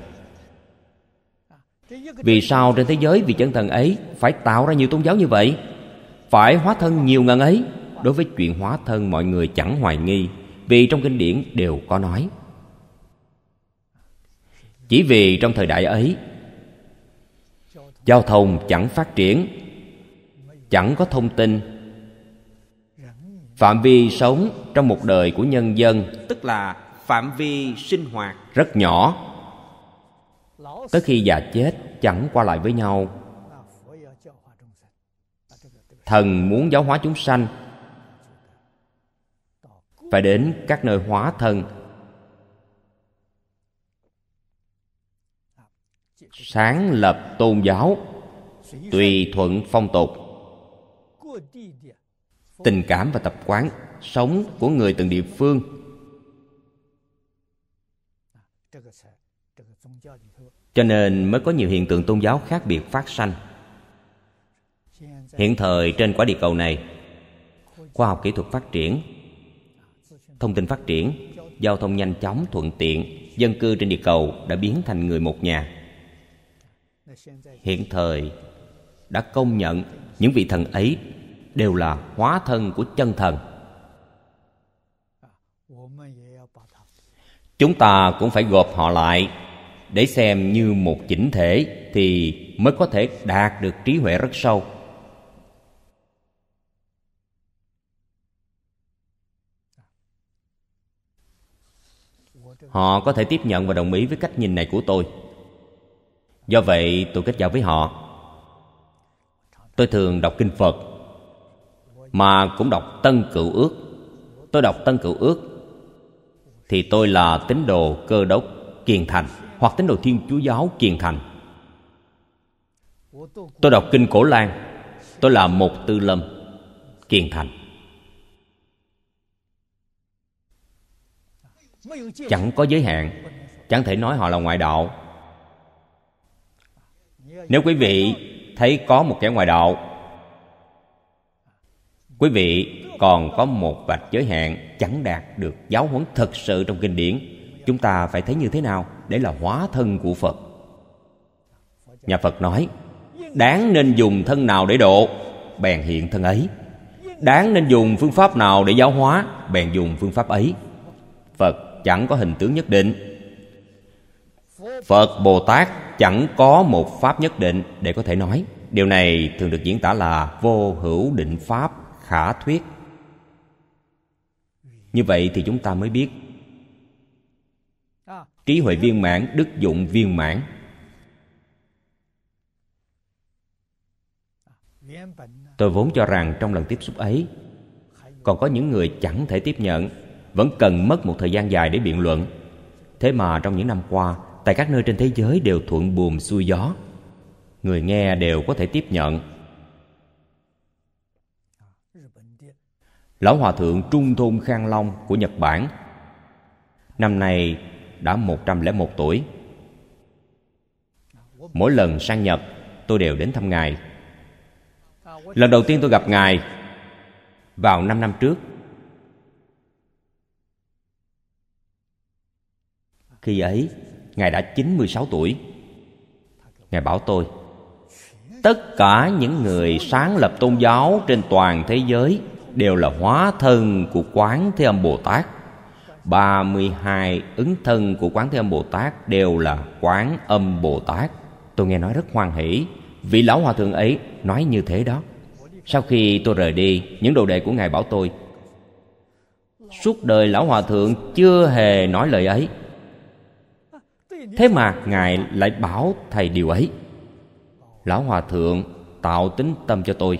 vì sao trên thế giới vị chân thần ấy phải tạo ra nhiều tôn giáo như vậy phải hóa thân nhiều ngần ấy đối với chuyện hóa thân mọi người chẳng hoài nghi vì trong kinh điển đều có nói chỉ vì trong thời đại ấy giao thông chẳng phát triển chẳng có thông tin phạm vi sống trong một đời của nhân dân tức là phạm vi sinh hoạt rất nhỏ tới khi già chết chẳng qua lại với nhau thần muốn giáo hóa chúng sanh phải đến các nơi hóa thân sáng lập tôn giáo tùy thuận phong tục tình cảm và tập quán sống của người từng địa phương cho nên mới có nhiều hiện tượng tôn giáo khác biệt phát sanh hiện thời trên quả địa cầu này khoa học kỹ thuật phát triển thông tin phát triển giao thông nhanh chóng thuận tiện dân cư trên địa cầu đã biến thành người một nhà hiện thời đã công nhận những vị thần ấy đều là hóa thân của chân thần chúng ta cũng phải gộp họ lại để xem như một chỉnh thể thì mới có thể đạt được trí huệ rất sâu họ có thể tiếp nhận và đồng ý với cách nhìn này của tôi do vậy tôi kết giao với họ tôi thường đọc kinh phật mà cũng đọc tân cựu ước tôi đọc tân cựu ước thì tôi là tín đồ cơ đốc kiên thành hoặc tín đồ thiên chúa giáo kiền thành tôi đọc kinh cổ lan tôi là một tư lâm kiền thành chẳng có giới hạn chẳng thể nói họ là ngoại đạo nếu quý vị thấy có một kẻ ngoại đạo quý vị còn có một vạch giới hạn chẳng đạt được giáo huấn thật sự trong kinh điển chúng ta phải thấy như thế nào để là hóa thân của phật nhà phật nói đáng nên dùng thân nào để độ bèn hiện thân ấy đáng nên dùng phương pháp nào để giáo hóa bèn dùng phương pháp ấy phật chẳng có hình tướng nhất định phật bồ tát chẳng có một pháp nhất định để có thể nói điều này thường được diễn tả là vô hữu định pháp khả thuyết như vậy thì chúng ta mới biết trí huệ viên mãn đức dụng viên mãn tôi vốn cho rằng trong lần tiếp xúc ấy còn có những người chẳng thể tiếp nhận vẫn cần mất một thời gian dài để biện luận thế mà trong những năm qua tại các nơi trên thế giới đều thuận buồm xuôi gió người nghe đều có thể tiếp nhận lão hòa thượng trung thôn khang long của nhật bản năm nay đã 101 tuổi. Mỗi lần sang Nhật, tôi đều đến thăm Ngài. Lần đầu tiên tôi gặp Ngài vào 5 năm trước. Khi ấy, Ngài đã 96 tuổi. Ngài bảo tôi, tất cả những người sáng lập tôn giáo trên toàn thế giới đều là hóa thân của quán thế âm bồ tát 32 ứng thân của Quán Thế Âm Bồ Tát đều là Quán Âm Bồ Tát. Tôi nghe nói rất hoan hỷ, vị lão hòa thượng ấy nói như thế đó. Sau khi tôi rời đi, những đồ đệ của ngài bảo tôi Suốt đời lão hòa thượng chưa hề nói lời ấy Thế mà ngài lại bảo thầy điều ấy Lão hòa thượng tạo tính tâm cho tôi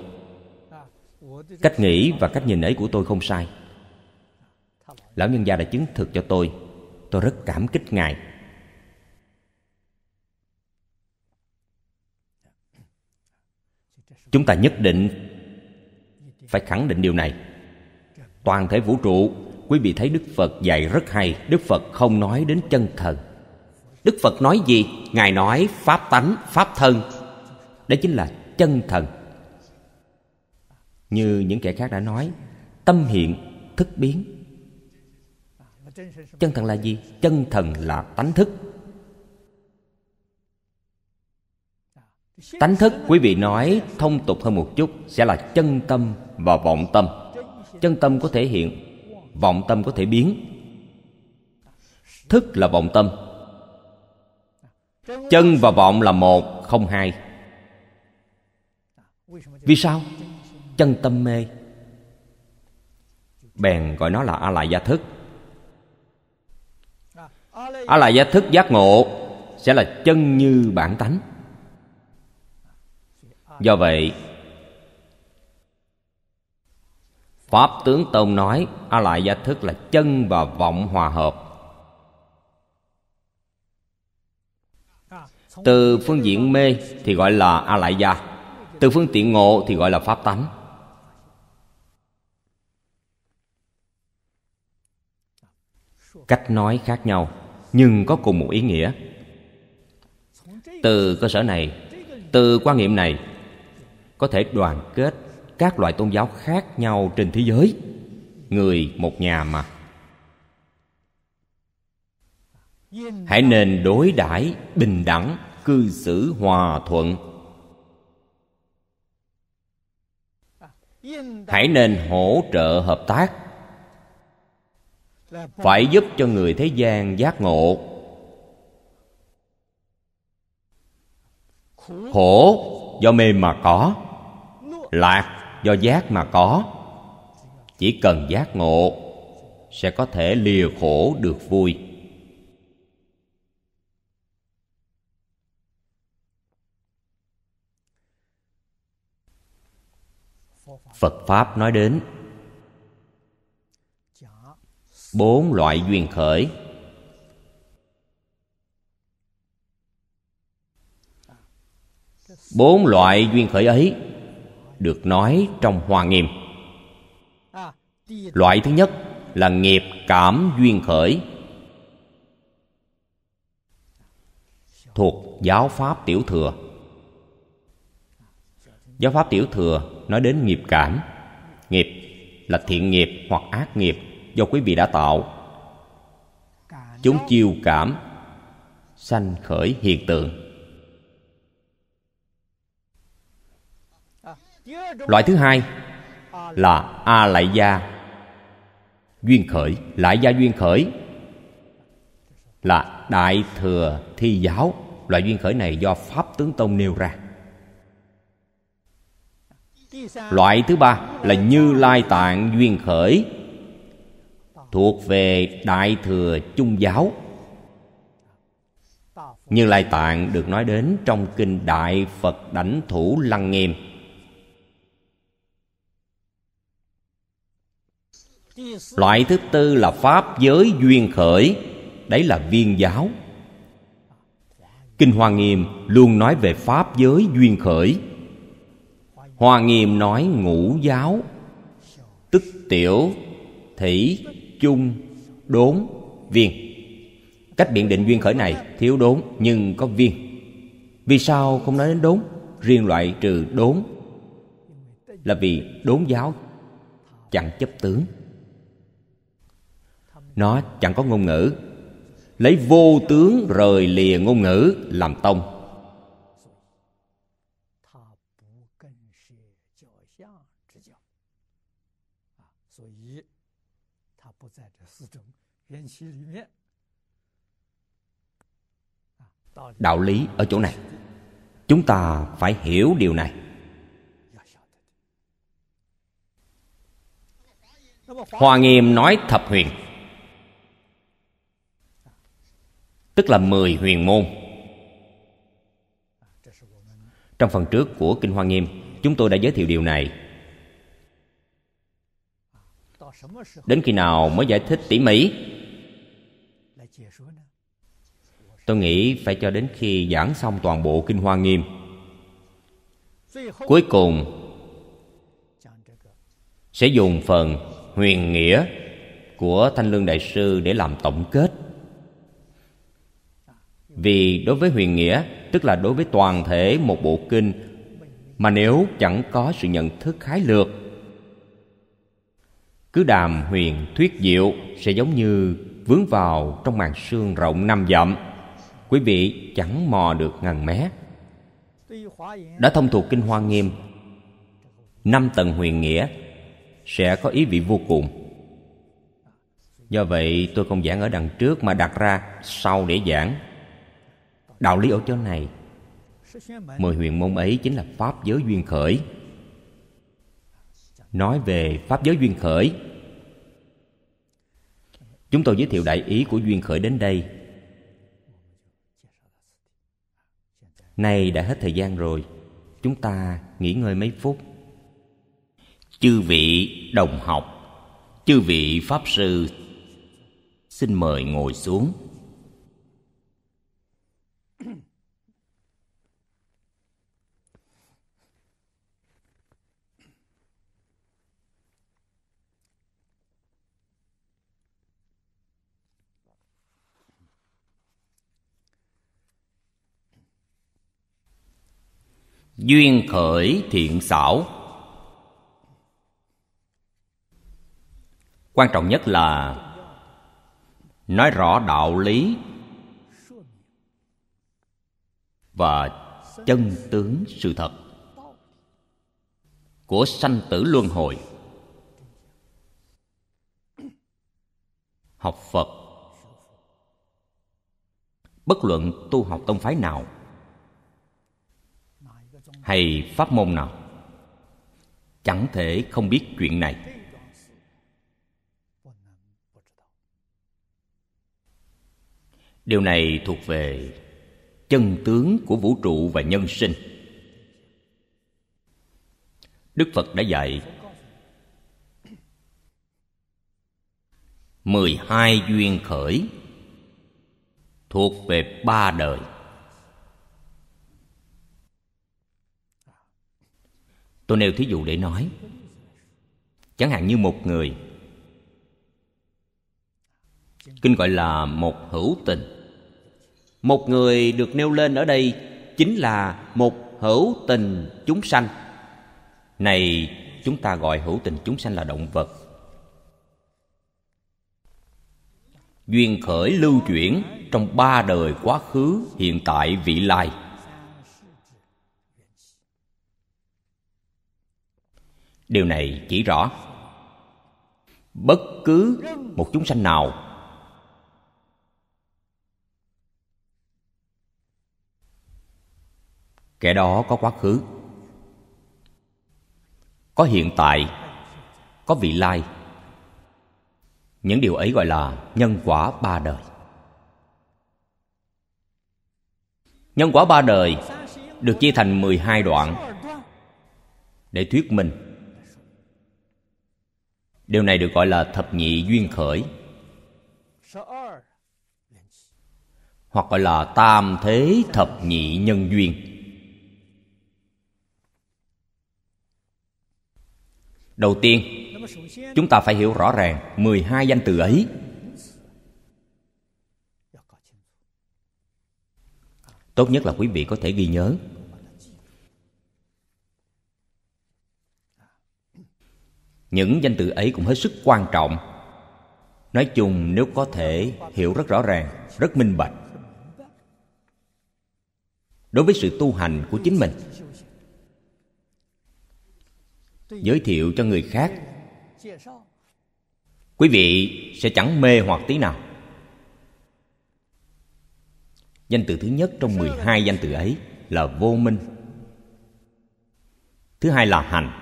Cách nghĩ và cách nhìn ấy của tôi không sai Lão nhân gia đã chứng thực cho tôi Tôi rất cảm kích Ngài Chúng ta nhất định Phải khẳng định điều này Toàn thể vũ trụ Quý vị thấy Đức Phật dạy rất hay Đức Phật không nói đến chân thần Đức Phật nói gì? Ngài nói Pháp tánh, Pháp thân Đó chính là chân thần Như những kẻ khác đã nói Tâm hiện, thức biến chân thần là gì chân thần là tánh thức tánh thức quý vị nói thông tục hơn một chút sẽ là chân tâm và vọng tâm chân tâm có thể hiện vọng tâm có thể biến thức là vọng tâm chân và vọng là một không hai vì sao chân tâm mê bèn gọi nó là a la gia thức a la gia thức giác ngộ sẽ là chân như bản tánh do vậy pháp tướng tông nói a la gia thức là chân và vọng hòa hợp từ phương diện mê thì gọi là a la gia từ phương tiện ngộ thì gọi là pháp tánh cách nói khác nhau nhưng có cùng một ý nghĩa từ cơ sở này từ quan niệm này có thể đoàn kết các loại tôn giáo khác nhau trên thế giới người một nhà mà hãy nên đối đãi bình đẳng cư xử hòa thuận hãy nên hỗ trợ hợp tác phải giúp cho người thế gian giác ngộ khổ do mê mà có lạc do giác mà có chỉ cần giác ngộ sẽ có thể lìa khổ được vui phật pháp nói đến bốn loại duyên khởi bốn loại duyên khởi ấy được nói trong hoa nghiêm loại thứ nhất là nghiệp cảm duyên khởi thuộc giáo pháp tiểu thừa giáo pháp tiểu thừa nói đến nghiệp cảm nghiệp là thiện nghiệp hoặc ác nghiệp do quý vị đã tạo chúng chiêu cảm sanh khởi hiện tượng loại thứ hai là a lại gia duyên khởi lại gia duyên khởi là đại thừa thi giáo loại duyên khởi này do pháp tướng tông nêu ra loại thứ ba là như lai tạng duyên khởi thuộc về đại thừa chung giáo như lai tạng được nói đến trong kinh đại phật đảnh thủ lăng nghiêm loại thứ tư là pháp giới duyên khởi đấy là viên giáo kinh hoa nghiêm luôn nói về pháp giới duyên khởi hoa nghiêm nói ngũ giáo tức tiểu thủy chung đốn viên cách biện định duyên khởi này thiếu đốn nhưng có viên vì sao không nói đến đốn riêng loại trừ đốn là vì đốn giáo chẳng chấp tướng nó chẳng có ngôn ngữ lấy vô tướng rời lìa ngôn ngữ làm tông À, đạo lý ở chỗ này chúng ta phải hiểu điều này Hoa nghiêm nói thập huyền tức là mười huyền môn trong phần trước của kinh hoa nghiêm chúng tôi đã giới thiệu điều này đến khi nào mới giải thích tỉ mỉ Tôi nghĩ phải cho đến khi giảng xong toàn bộ Kinh Hoa Nghiêm Cuối cùng Sẽ dùng phần huyền nghĩa của Thanh Lương Đại Sư để làm tổng kết Vì đối với huyền nghĩa Tức là đối với toàn thể một bộ kinh Mà nếu chẳng có sự nhận thức khái lược Cứ đàm huyền thuyết diệu Sẽ giống như vướng vào trong màn sương rộng năm dặm quý vị chẳng mò được ngàn mé đã thông thuộc kinh hoa nghiêm năm tầng huyền nghĩa sẽ có ý vị vô cùng do vậy tôi không giảng ở đằng trước mà đặt ra sau để giảng đạo lý ở chỗ này mười huyền môn ấy chính là pháp giới duyên khởi nói về pháp giới duyên khởi chúng tôi giới thiệu đại ý của duyên khởi đến đây Nay đã hết thời gian rồi Chúng ta nghỉ ngơi mấy phút Chư vị đồng học Chư vị Pháp Sư Xin mời ngồi xuống duyên khởi thiện xảo quan trọng nhất là nói rõ đạo lý và chân tướng sự thật của sanh tử luân hồi học phật bất luận tu học tông phái nào hay pháp môn nào chẳng thể không biết chuyện này điều này thuộc về chân tướng của vũ trụ và nhân sinh đức phật đã dạy mười hai duyên khởi thuộc về ba đời tôi nêu thí dụ để nói chẳng hạn như một người kinh gọi là một hữu tình một người được nêu lên ở đây chính là một hữu tình chúng sanh này chúng ta gọi hữu tình chúng sanh là động vật duyên khởi lưu chuyển trong ba đời quá khứ hiện tại vị lai điều này chỉ rõ bất cứ một chúng sanh nào kẻ đó có quá khứ có hiện tại có vị lai những điều ấy gọi là nhân quả ba đời nhân quả ba đời được chia thành mười hai đoạn để thuyết minh Điều này được gọi là thập nhị duyên khởi Hoặc gọi là tam thế thập nhị nhân duyên Đầu tiên, chúng ta phải hiểu rõ ràng 12 danh từ ấy Tốt nhất là quý vị có thể ghi nhớ những danh từ ấy cũng hết sức quan trọng nói chung nếu có thể hiểu rất rõ ràng rất minh bạch đối với sự tu hành của chính mình giới thiệu cho người khác quý vị sẽ chẳng mê hoặc tí nào danh từ thứ nhất trong 12 danh từ ấy là vô minh thứ hai là hành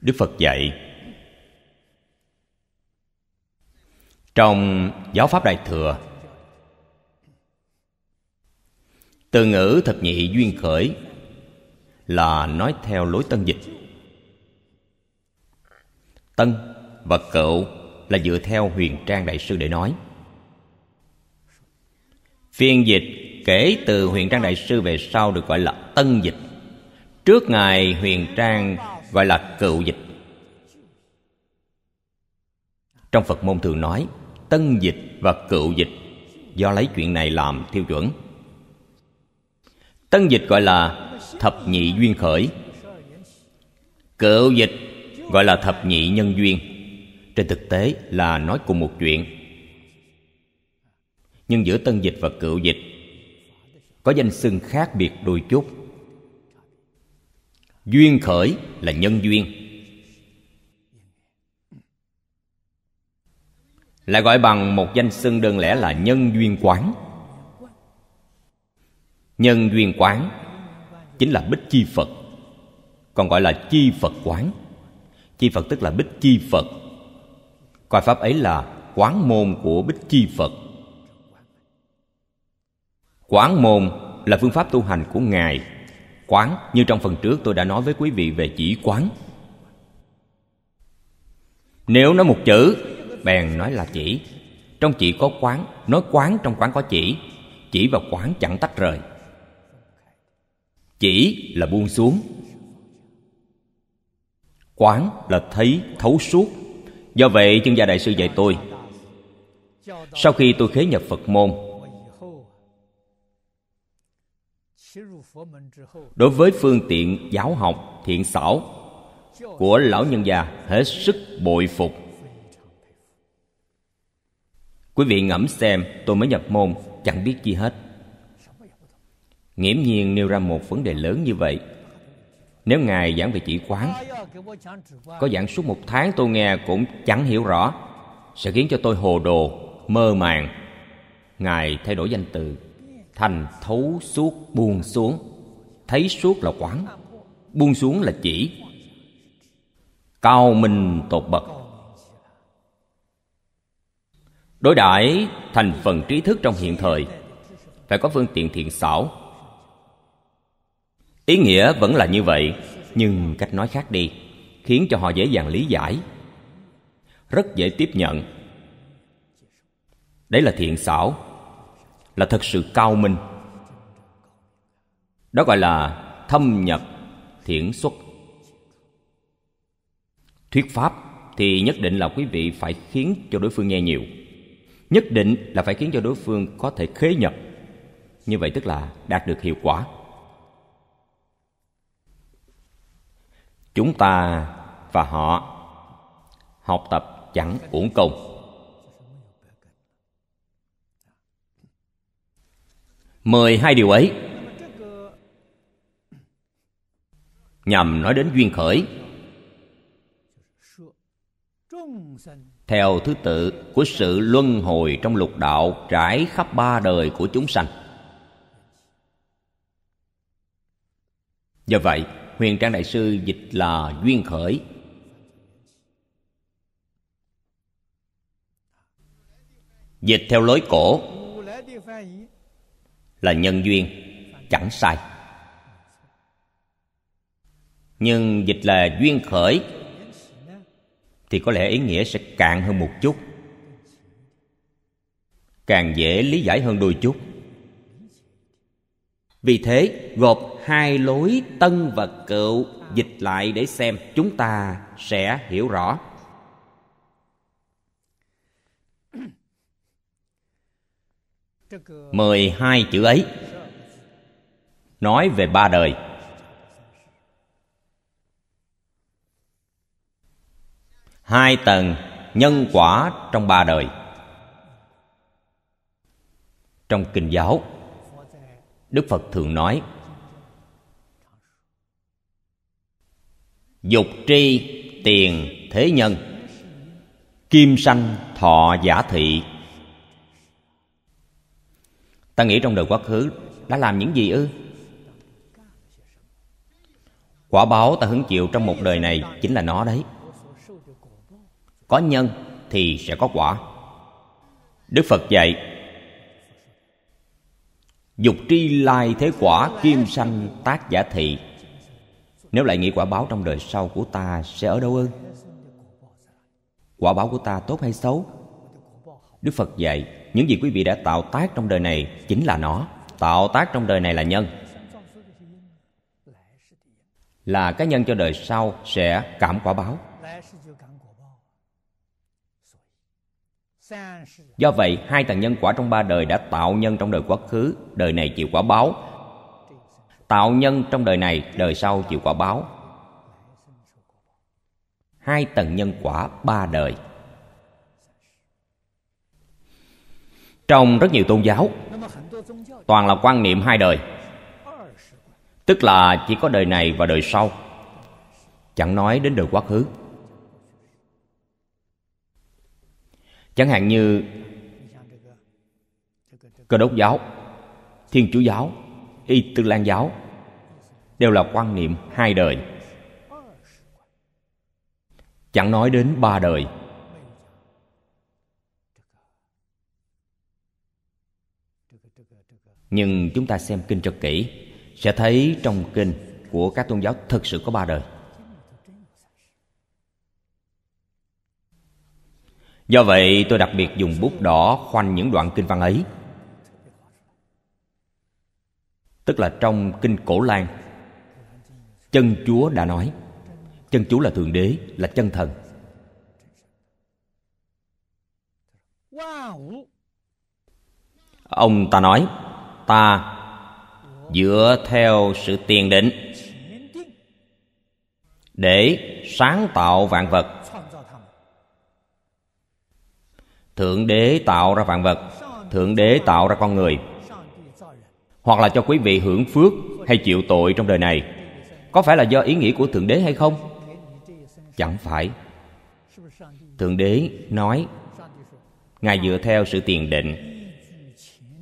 đức phật dạy trong giáo pháp đại thừa từ ngữ thập nhị duyên khởi là nói theo lối tân dịch tân và cựu là dựa theo huyền trang đại sư để nói phiên dịch kể từ huyền trang đại sư về sau được gọi là tân dịch trước ngài huyền trang gọi là cựu dịch trong phật môn thường nói tân dịch và cựu dịch do lấy chuyện này làm tiêu chuẩn tân dịch gọi là thập nhị duyên khởi cựu dịch gọi là thập nhị nhân duyên trên thực tế là nói cùng một chuyện nhưng giữa tân dịch và cựu dịch có danh xưng khác biệt đôi chút duyên khởi là nhân duyên lại gọi bằng một danh xưng đơn lẽ là nhân duyên quán nhân duyên quán chính là bích chi phật còn gọi là chi phật quán chi phật tức là bích chi phật coi pháp ấy là quán môn của bích chi phật quán môn là phương pháp tu hành của ngài quán như trong phần trước tôi đã nói với quý vị về chỉ quán nếu nói một chữ bèn nói là chỉ trong chỉ có quán nói quán trong quán có chỉ chỉ và quán chẳng tách rời chỉ là buông xuống quán là thấy thấu suốt do vậy chân gia đại sư dạy tôi sau khi tôi khế nhập phật môn đối với phương tiện giáo học thiện xảo của lão nhân già hết sức bội phục quý vị ngẫm xem tôi mới nhập môn chẳng biết gì hết nghiễm nhiên nêu ra một vấn đề lớn như vậy nếu ngài giảng về chỉ quán có giảng suốt một tháng tôi nghe cũng chẳng hiểu rõ sẽ khiến cho tôi hồ đồ mơ màng ngài thay đổi danh từ thành thấu suốt buông xuống thấy suốt là quán buông xuống là chỉ cao minh tột bậc đối đãi thành phần trí thức trong hiện thời phải có phương tiện thiện xảo ý nghĩa vẫn là như vậy nhưng cách nói khác đi khiến cho họ dễ dàng lý giải rất dễ tiếp nhận đấy là thiện xảo là thật sự cao minh đó gọi là thâm nhập thiển xuất thuyết pháp thì nhất định là quý vị phải khiến cho đối phương nghe nhiều nhất định là phải khiến cho đối phương có thể khế nhập như vậy tức là đạt được hiệu quả chúng ta và họ học tập chẳng uổng công mười hai điều ấy nhằm nói đến duyên khởi theo thứ tự của sự luân hồi trong lục đạo trải khắp ba đời của chúng sanh do vậy huyền trang đại sư dịch là duyên khởi dịch theo lối cổ là nhân duyên chẳng sai nhưng dịch là duyên khởi thì có lẽ ý nghĩa sẽ cạn hơn một chút càng dễ lý giải hơn đôi chút vì thế gộp hai lối tân và cựu dịch lại để xem chúng ta sẽ hiểu rõ mười hai chữ ấy nói về ba đời hai tầng nhân quả trong ba đời trong kinh giáo đức phật thường nói dục tri tiền thế nhân kim sanh thọ giả thị ta nghĩ trong đời quá khứ đã làm những gì ư quả báo ta hứng chịu trong một đời này chính là nó đấy có nhân thì sẽ có quả đức phật dạy dục tri lai thế quả kim sanh tác giả thị nếu lại nghĩ quả báo trong đời sau của ta sẽ ở đâu ư quả báo của ta tốt hay xấu Đức Phật dạy, những gì quý vị đã tạo tác trong đời này chính là nó. Tạo tác trong đời này là nhân. Là cái nhân cho đời sau sẽ cảm quả báo. Do vậy, hai tầng nhân quả trong ba đời đã tạo nhân trong đời quá khứ, đời này chịu quả báo. Tạo nhân trong đời này, đời sau chịu quả báo. Hai tầng nhân quả ba đời. trong rất nhiều tôn giáo toàn là quan niệm hai đời tức là chỉ có đời này và đời sau chẳng nói đến đời quá khứ chẳng hạn như cơ đốc giáo thiên chúa giáo y tư lan giáo đều là quan niệm hai đời chẳng nói đến ba đời nhưng chúng ta xem kinh cho kỹ sẽ thấy trong kinh của các tôn giáo thực sự có ba đời do vậy tôi đặc biệt dùng bút đỏ khoanh những đoạn kinh văn ấy tức là trong kinh cổ lan chân chúa đã nói chân chúa là thượng đế là chân thần ông ta nói ta dựa theo sự tiền định để sáng tạo vạn vật thượng đế tạo ra vạn vật thượng đế tạo ra con người hoặc là cho quý vị hưởng phước hay chịu tội trong đời này có phải là do ý nghĩa của thượng đế hay không chẳng phải thượng đế nói ngài dựa theo sự tiền định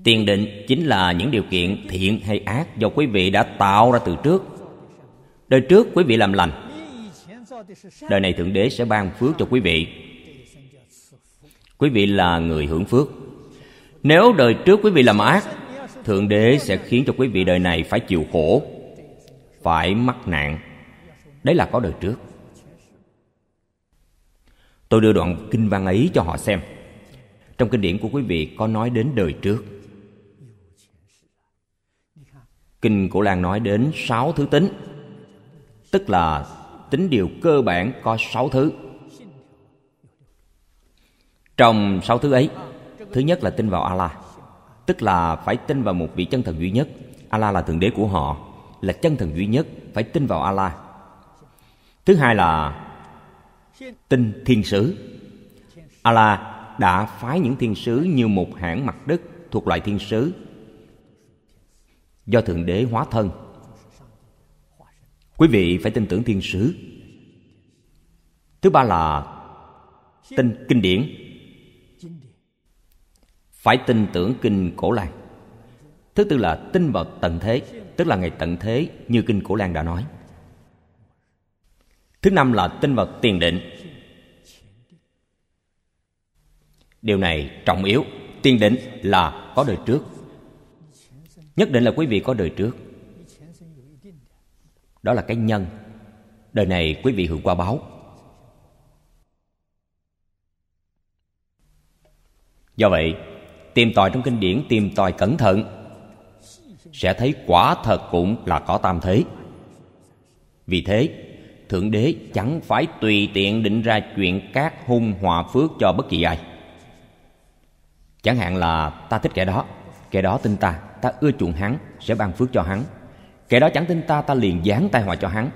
Tiền định chính là những điều kiện thiện hay ác do quý vị đã tạo ra từ trước. Đời trước quý vị làm lành, đời này Thượng Đế sẽ ban phước cho quý vị. Quý vị là người hưởng phước. Nếu đời trước quý vị làm ác, Thượng Đế sẽ khiến cho quý vị đời này phải chịu khổ, phải mắc nạn. Đấy là có đời trước. Tôi đưa đoạn kinh văn ấy cho họ xem. Trong kinh điển của quý vị có nói đến đời trước kinh cổ lan nói đến sáu thứ tính tức là tính điều cơ bản có sáu thứ trong sáu thứ ấy thứ nhất là tin vào allah tức là phải tin vào một vị chân thần duy nhất allah là thượng đế của họ là chân thần duy nhất phải tin vào allah thứ hai là tin thiên sứ allah đã phái những thiên sứ như một hãng mặt đất thuộc loại thiên sứ do thượng đế hóa thân quý vị phải tin tưởng thiên sứ thứ ba là tin kinh điển phải tin tưởng kinh cổ lan thứ tư là tin vào tận thế tức là ngày tận thế như kinh cổ lan đã nói thứ năm là tin vào tiền định điều này trọng yếu tiền định là có đời trước nhất định là quý vị có đời trước đó là cái nhân đời này quý vị hưởng qua báo do vậy tìm tòi trong kinh điển tìm tòi cẩn thận sẽ thấy quả thật cũng là có tam thế vì thế thượng đế chẳng phải tùy tiện định ra chuyện các hung hòa phước cho bất kỳ ai chẳng hạn là ta thích kẻ đó kẻ đó tin ta ta ưa chuộng hắn sẽ ban phước cho hắn kẻ đó chẳng tin ta ta liền giáng tai họa cho hắn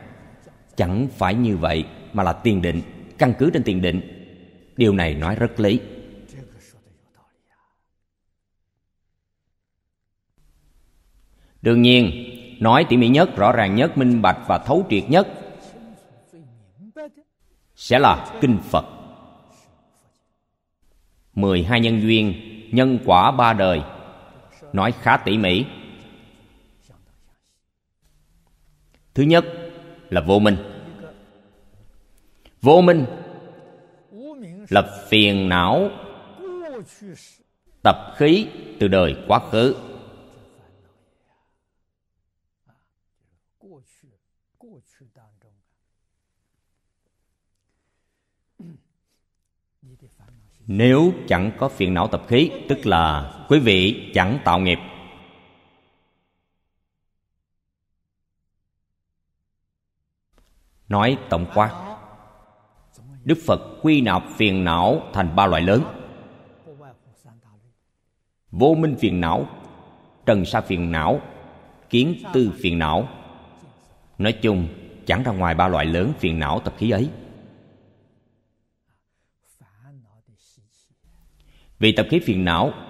chẳng phải như vậy mà là tiền định căn cứ trên tiền định điều này nói rất lý đương nhiên nói tỉ mỉ nhất rõ ràng nhất minh bạch và thấu triệt nhất sẽ là kinh phật mười hai nhân duyên nhân quả ba đời nói khá tỉ mỉ thứ nhất là vô minh vô minh là phiền não tập khí từ đời quá khứ nếu chẳng có phiền não tập khí tức là quý vị chẳng tạo nghiệp nói tổng quát đức phật quy nạp phiền não thành ba loại lớn vô minh phiền não trần sa phiền não kiến tư phiền não nói chung chẳng ra ngoài ba loại lớn phiền não tập khí ấy vì tập khí phiền não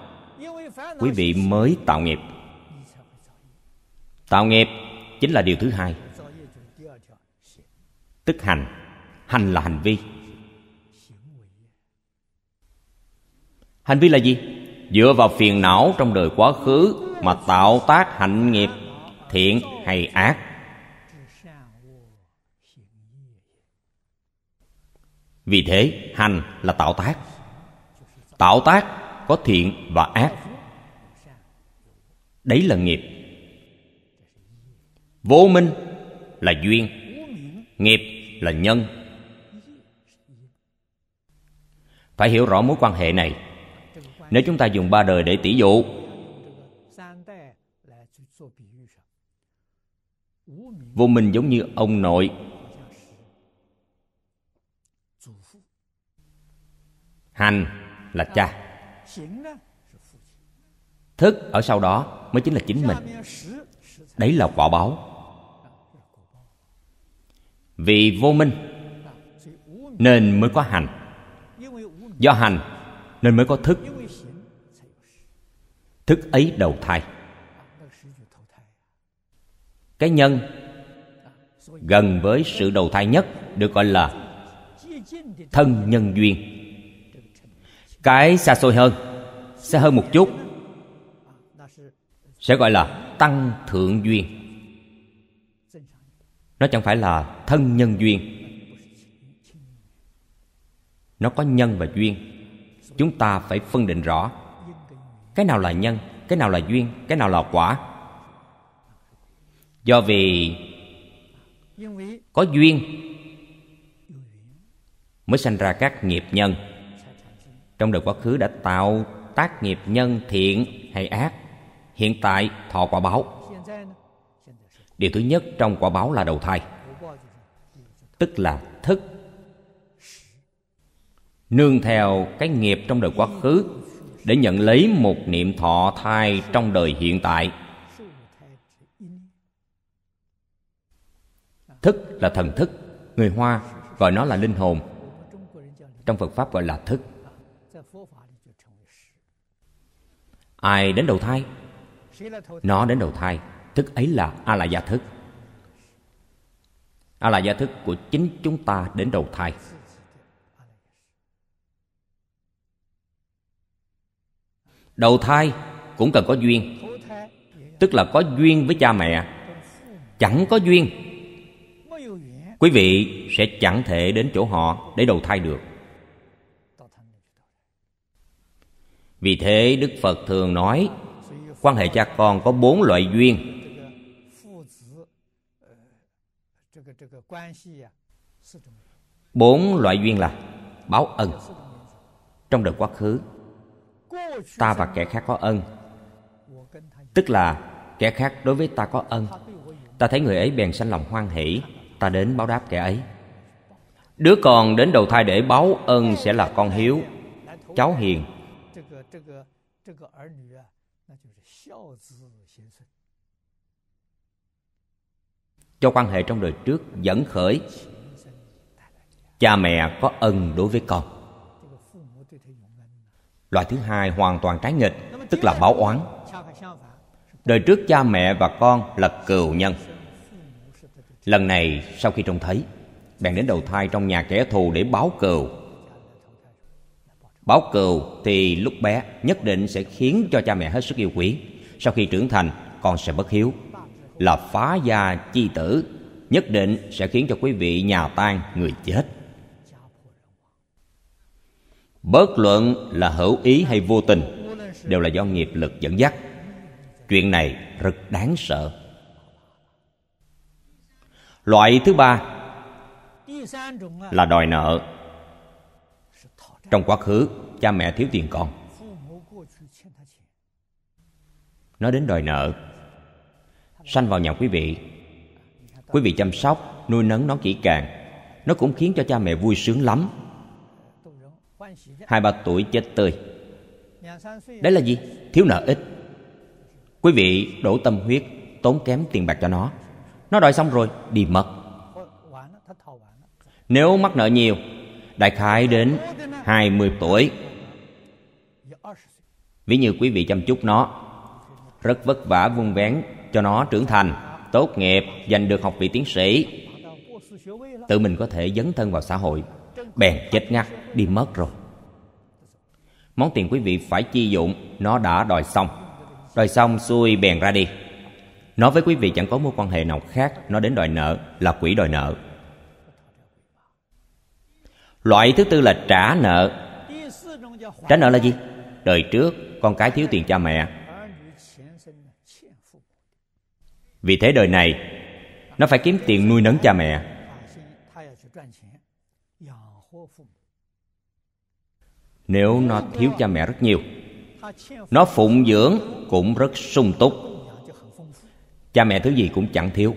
quý vị mới tạo nghiệp tạo nghiệp chính là điều thứ hai tức hành hành là hành vi hành vi là gì dựa vào phiền não trong đời quá khứ mà tạo tác hạnh nghiệp thiện hay ác vì thế hành là tạo tác tạo tác có thiện và ác đấy là nghiệp vô minh là duyên nghiệp là nhân phải hiểu rõ mối quan hệ này nếu chúng ta dùng ba đời để tỷ dụ vô minh giống như ông nội hành là cha thức ở sau đó mới chính là chính mình đấy là quả báo vì vô minh nên mới có hành do hành nên mới có thức thức ấy đầu thai cái nhân gần với sự đầu thai nhất được gọi là thân nhân duyên cái xa xôi hơn xa hơn một chút sẽ gọi là tăng thượng duyên nó chẳng phải là thân nhân duyên nó có nhân và duyên chúng ta phải phân định rõ cái nào là nhân cái nào là duyên cái nào là quả do vì có duyên mới sanh ra các nghiệp nhân trong đời quá khứ đã tạo tác nghiệp nhân thiện hay ác hiện tại thọ quả báo điều thứ nhất trong quả báo là đầu thai tức là thức nương theo cái nghiệp trong đời quá khứ để nhận lấy một niệm thọ thai trong đời hiện tại thức là thần thức người hoa gọi nó là linh hồn trong phật pháp gọi là thức ai đến đầu thai nó đến đầu thai thức ấy là a la gia thức a la gia thức của chính chúng ta đến đầu thai đầu thai cũng cần có duyên tức là có duyên với cha mẹ chẳng có duyên quý vị sẽ chẳng thể đến chỗ họ để đầu thai được vì thế đức phật thường nói quan hệ cha con có bốn loại duyên bốn loại duyên là báo ân trong đời quá khứ ta và kẻ khác có ân tức là kẻ khác đối với ta có ân ta thấy người ấy bèn sanh lòng hoan hỷ ta đến báo đáp kẻ ấy đứa con đến đầu thai để báo ân sẽ là con hiếu cháu hiền cho quan hệ trong đời trước dẫn khởi cha mẹ có ân đối với con loại thứ hai hoàn toàn trái nghịch tức là báo oán đời trước cha mẹ và con là cừu nhân lần này sau khi trông thấy bèn đến đầu thai trong nhà kẻ thù để báo cừu báo cừu thì lúc bé nhất định sẽ khiến cho cha mẹ hết sức yêu quý sau khi trưởng thành con sẽ bất hiếu là phá gia chi tử nhất định sẽ khiến cho quý vị nhà tan người chết bất luận là hữu ý hay vô tình đều là do nghiệp lực dẫn dắt chuyện này rất đáng sợ loại thứ ba là đòi nợ trong quá khứ cha mẹ thiếu tiền con nó đến đòi nợ sanh vào nhà quý vị quý vị chăm sóc nuôi nấng nó kỹ càng nó cũng khiến cho cha mẹ vui sướng lắm hai ba tuổi chết tươi đấy là gì thiếu nợ ít quý vị đổ tâm huyết tốn kém tiền bạc cho nó nó đòi xong rồi đi mất nếu mắc nợ nhiều đại khái đến 20 tuổi ví như quý vị chăm chút nó rất vất vả vun vén cho nó trưởng thành tốt nghiệp giành được học vị tiến sĩ tự mình có thể dấn thân vào xã hội bèn chết ngắt đi mất rồi món tiền quý vị phải chi dụng nó đã đòi xong đòi xong xuôi bèn ra đi nói với quý vị chẳng có mối quan hệ nào khác nó đến đòi nợ là quỷ đòi nợ loại thứ tư là trả nợ trả nợ là gì đời trước con cái thiếu tiền cha mẹ vì thế đời này nó phải kiếm tiền nuôi nấng cha mẹ nếu nó thiếu cha mẹ rất nhiều nó phụng dưỡng cũng rất sung túc cha mẹ thứ gì cũng chẳng thiếu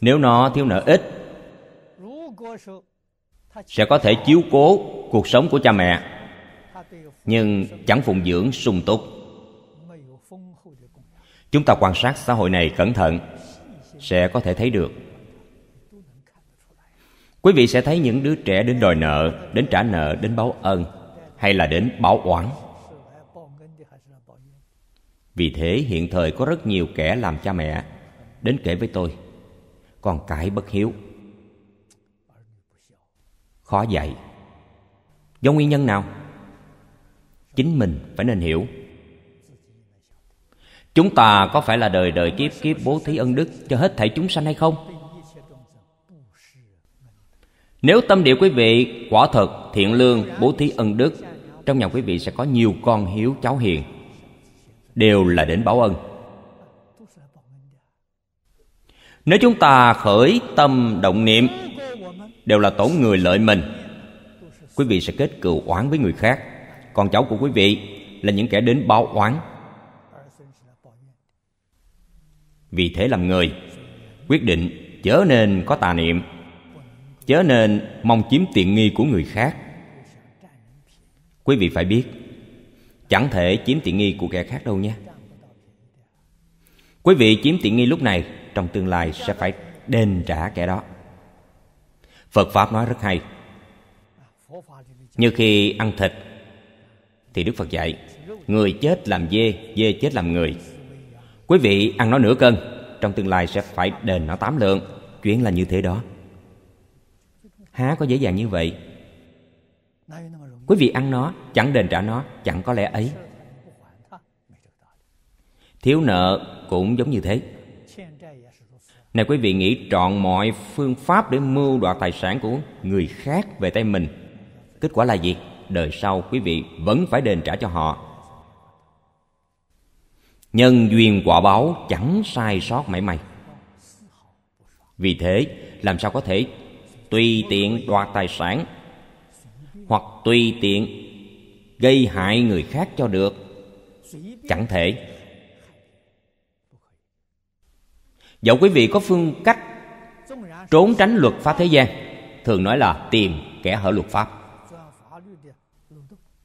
nếu nó thiếu nợ ít sẽ có thể chiếu cố cuộc sống của cha mẹ nhưng chẳng phụng dưỡng sung túc chúng ta quan sát xã hội này cẩn thận sẽ có thể thấy được quý vị sẽ thấy những đứa trẻ đến đòi nợ đến trả nợ đến báo ân hay là đến báo oán vì thế hiện thời có rất nhiều kẻ làm cha mẹ đến kể với tôi con cái bất hiếu khó dạy do nguyên nhân nào chính mình phải nên hiểu chúng ta có phải là đời đời kiếp kiếp bố thí ân đức cho hết thảy chúng sanh hay không nếu tâm địa quý vị quả thật thiện lương bố thí ân đức trong nhà quý vị sẽ có nhiều con hiếu cháu hiền đều là đến báo ân nếu chúng ta khởi tâm động niệm đều là tổn người lợi mình quý vị sẽ kết cừu oán với người khác còn cháu của quý vị là những kẻ đến báo oán vì thế làm người quyết định chớ nên có tà niệm chớ nên mong chiếm tiện nghi của người khác quý vị phải biết chẳng thể chiếm tiện nghi của kẻ khác đâu nhé quý vị chiếm tiện nghi lúc này trong tương lai sẽ phải đền trả kẻ đó phật pháp nói rất hay như khi ăn thịt thì đức phật dạy người chết làm dê dê chết làm người Quý vị ăn nó nửa cân Trong tương lai sẽ phải đền nó tám lượng Chuyện là như thế đó Há có dễ dàng như vậy Quý vị ăn nó Chẳng đền trả nó Chẳng có lẽ ấy Thiếu nợ cũng giống như thế Này quý vị nghĩ trọn mọi phương pháp Để mưu đoạt tài sản của người khác về tay mình Kết quả là gì? Đời sau quý vị vẫn phải đền trả cho họ nhân duyên quả báo chẳng sai sót mảy may vì thế làm sao có thể tùy tiện đoạt tài sản hoặc tùy tiện gây hại người khác cho được chẳng thể dẫu quý vị có phương cách trốn tránh luật pháp thế gian thường nói là tìm kẻ hở luật pháp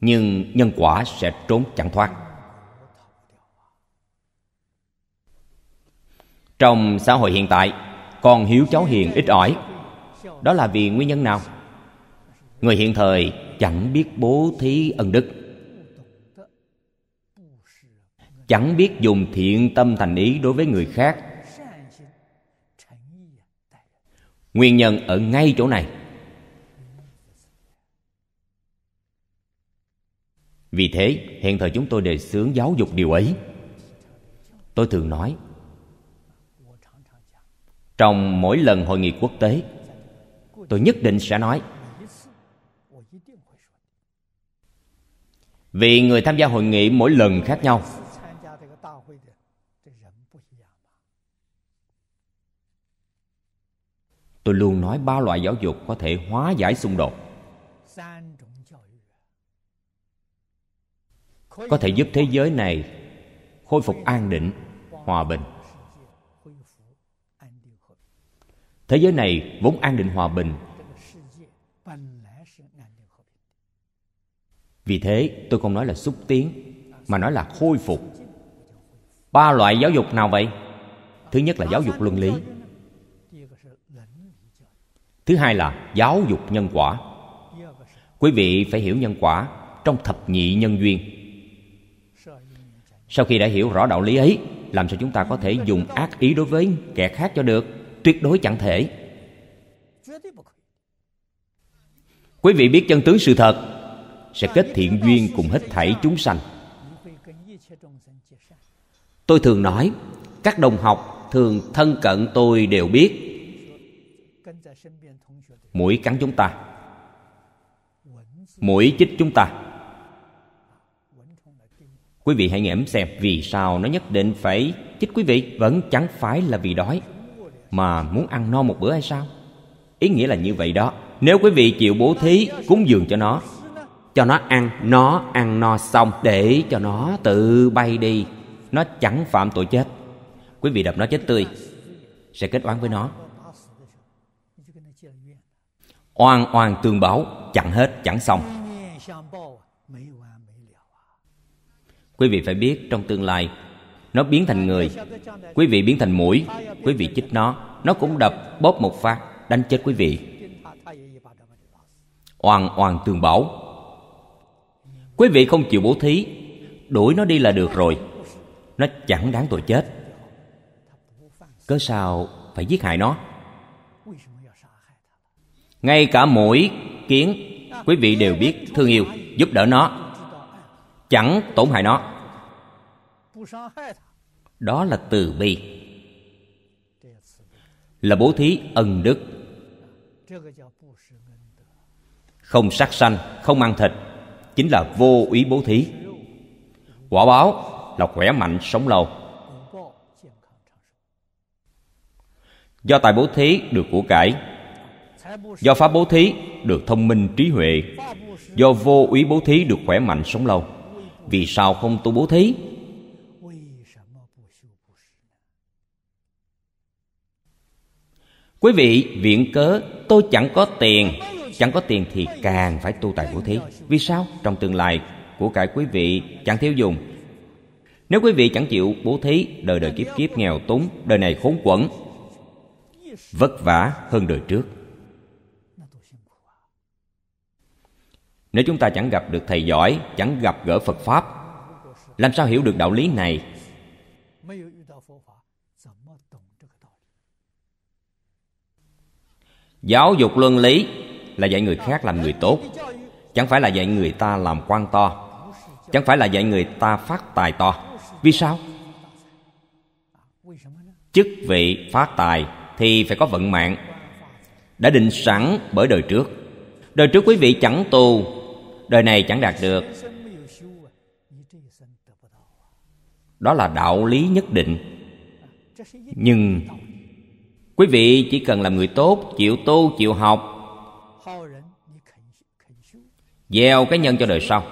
nhưng nhân quả sẽ trốn chẳng thoát trong xã hội hiện tại con hiếu cháu hiền ít ỏi đó là vì nguyên nhân nào người hiện thời chẳng biết bố thí ân đức chẳng biết dùng thiện tâm thành ý đối với người khác nguyên nhân ở ngay chỗ này vì thế hiện thời chúng tôi đề xướng giáo dục điều ấy tôi thường nói trong mỗi lần hội nghị quốc tế tôi nhất định sẽ nói vì người tham gia hội nghị mỗi lần khác nhau tôi luôn nói ba loại giáo dục có thể hóa giải xung đột có thể giúp thế giới này khôi phục an định hòa bình thế giới này vốn an định hòa bình vì thế tôi không nói là xúc tiến mà nói là khôi phục ba loại giáo dục nào vậy thứ nhất là giáo dục luân lý thứ hai là giáo dục nhân quả quý vị phải hiểu nhân quả trong thập nhị nhân duyên sau khi đã hiểu rõ đạo lý ấy làm sao chúng ta có thể dùng ác ý đối với kẻ khác cho được tuyệt đối chẳng thể quý vị biết chân tướng sự thật sẽ kết thiện duyên cùng hết thảy chúng sanh tôi thường nói các đồng học thường thân cận tôi đều biết mũi cắn chúng ta mũi chích chúng ta quý vị hãy ngẫm xem vì sao nó nhất định phải chích quý vị vẫn chẳng phải là vì đói mà muốn ăn no một bữa hay sao ý nghĩa là như vậy đó nếu quý vị chịu bố thí cúng dường cho nó cho nó ăn nó ăn no xong để cho nó tự bay đi nó chẳng phạm tội chết quý vị đập nó chết tươi sẽ kết oán với nó oan oan tương báo chẳng hết chẳng xong quý vị phải biết trong tương lai nó biến thành người Quý vị biến thành mũi Quý vị chích nó Nó cũng đập bóp một phát Đánh chết quý vị Oan oan tường bảo Quý vị không chịu bố thí Đuổi nó đi là được rồi Nó chẳng đáng tội chết Cớ sao phải giết hại nó Ngay cả mũi, kiến Quý vị đều biết thương yêu Giúp đỡ nó Chẳng tổn hại nó đó là từ bi là bố thí ân đức không sát sanh không ăn thịt chính là vô ý bố thí quả báo là khỏe mạnh sống lâu do tài bố thí được của cải do pháp bố thí được thông minh trí huệ do vô ý bố thí được khỏe mạnh sống lâu vì sao không tu bố thí Quý vị viện cớ tôi chẳng có tiền Chẳng có tiền thì càng phải tu tài bố thí Vì sao? Trong tương lai của cải quý vị chẳng thiếu dùng Nếu quý vị chẳng chịu bố thí Đời đời kiếp kiếp nghèo túng Đời này khốn quẩn Vất vả hơn đời trước Nếu chúng ta chẳng gặp được thầy giỏi Chẳng gặp gỡ Phật Pháp Làm sao hiểu được đạo lý này Giáo dục luân lý là dạy người khác làm người tốt Chẳng phải là dạy người ta làm quan to Chẳng phải là dạy người ta phát tài to Vì sao? Chức vị phát tài thì phải có vận mạng Đã định sẵn bởi đời trước Đời trước quý vị chẳng tu Đời này chẳng đạt được Đó là đạo lý nhất định Nhưng quý vị chỉ cần làm người tốt chịu tu chịu học gieo cái nhân cho đời sau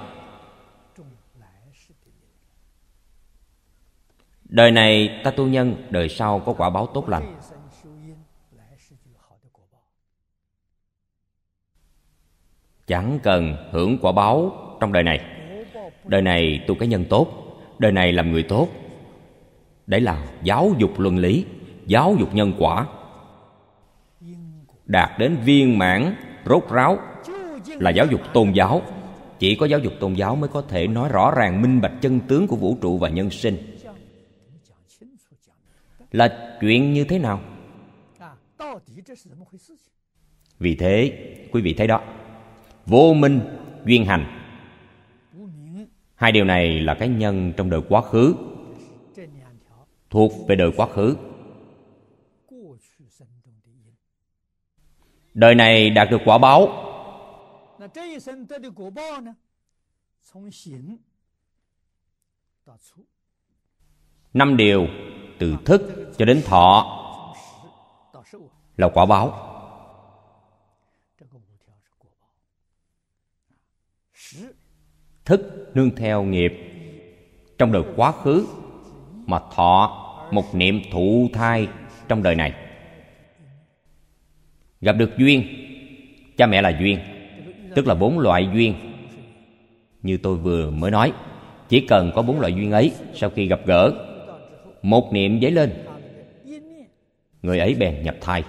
đời này ta tu nhân đời sau có quả báo tốt lành chẳng cần hưởng quả báo trong đời này đời này tu cái nhân tốt đời này làm người tốt để là giáo dục luân lý giáo dục nhân quả đạt đến viên mãn rốt ráo là giáo dục tôn giáo chỉ có giáo dục tôn giáo mới có thể nói rõ ràng minh bạch chân tướng của vũ trụ và nhân sinh là chuyện như thế nào vì thế quý vị thấy đó vô minh duyên hành hai điều này là cái nhân trong đời quá khứ thuộc về đời quá khứ đời này đạt được quả báo năm điều từ thức cho đến thọ là quả báo thức nương theo nghiệp trong đời quá khứ mà thọ một niệm thụ thai trong đời này gặp được duyên cha mẹ là duyên tức là bốn loại duyên như tôi vừa mới nói chỉ cần có bốn loại duyên ấy sau khi gặp gỡ một niệm dấy lên người ấy bèn nhập thai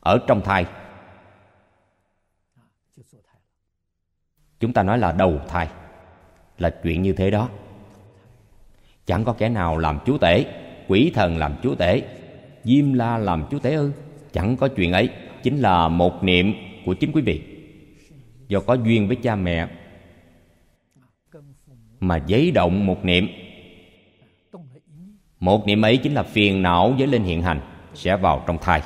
ở trong thai chúng ta nói là đầu thai là chuyện như thế đó chẳng có kẻ nào làm chúa tể quỷ thần làm chúa tể diêm la làm chúa tể ư chẳng có chuyện ấy chính là một niệm của chính quý vị do có duyên với cha mẹ mà giấy động một niệm một niệm ấy chính là phiền não với lên hiện hành sẽ vào trong thai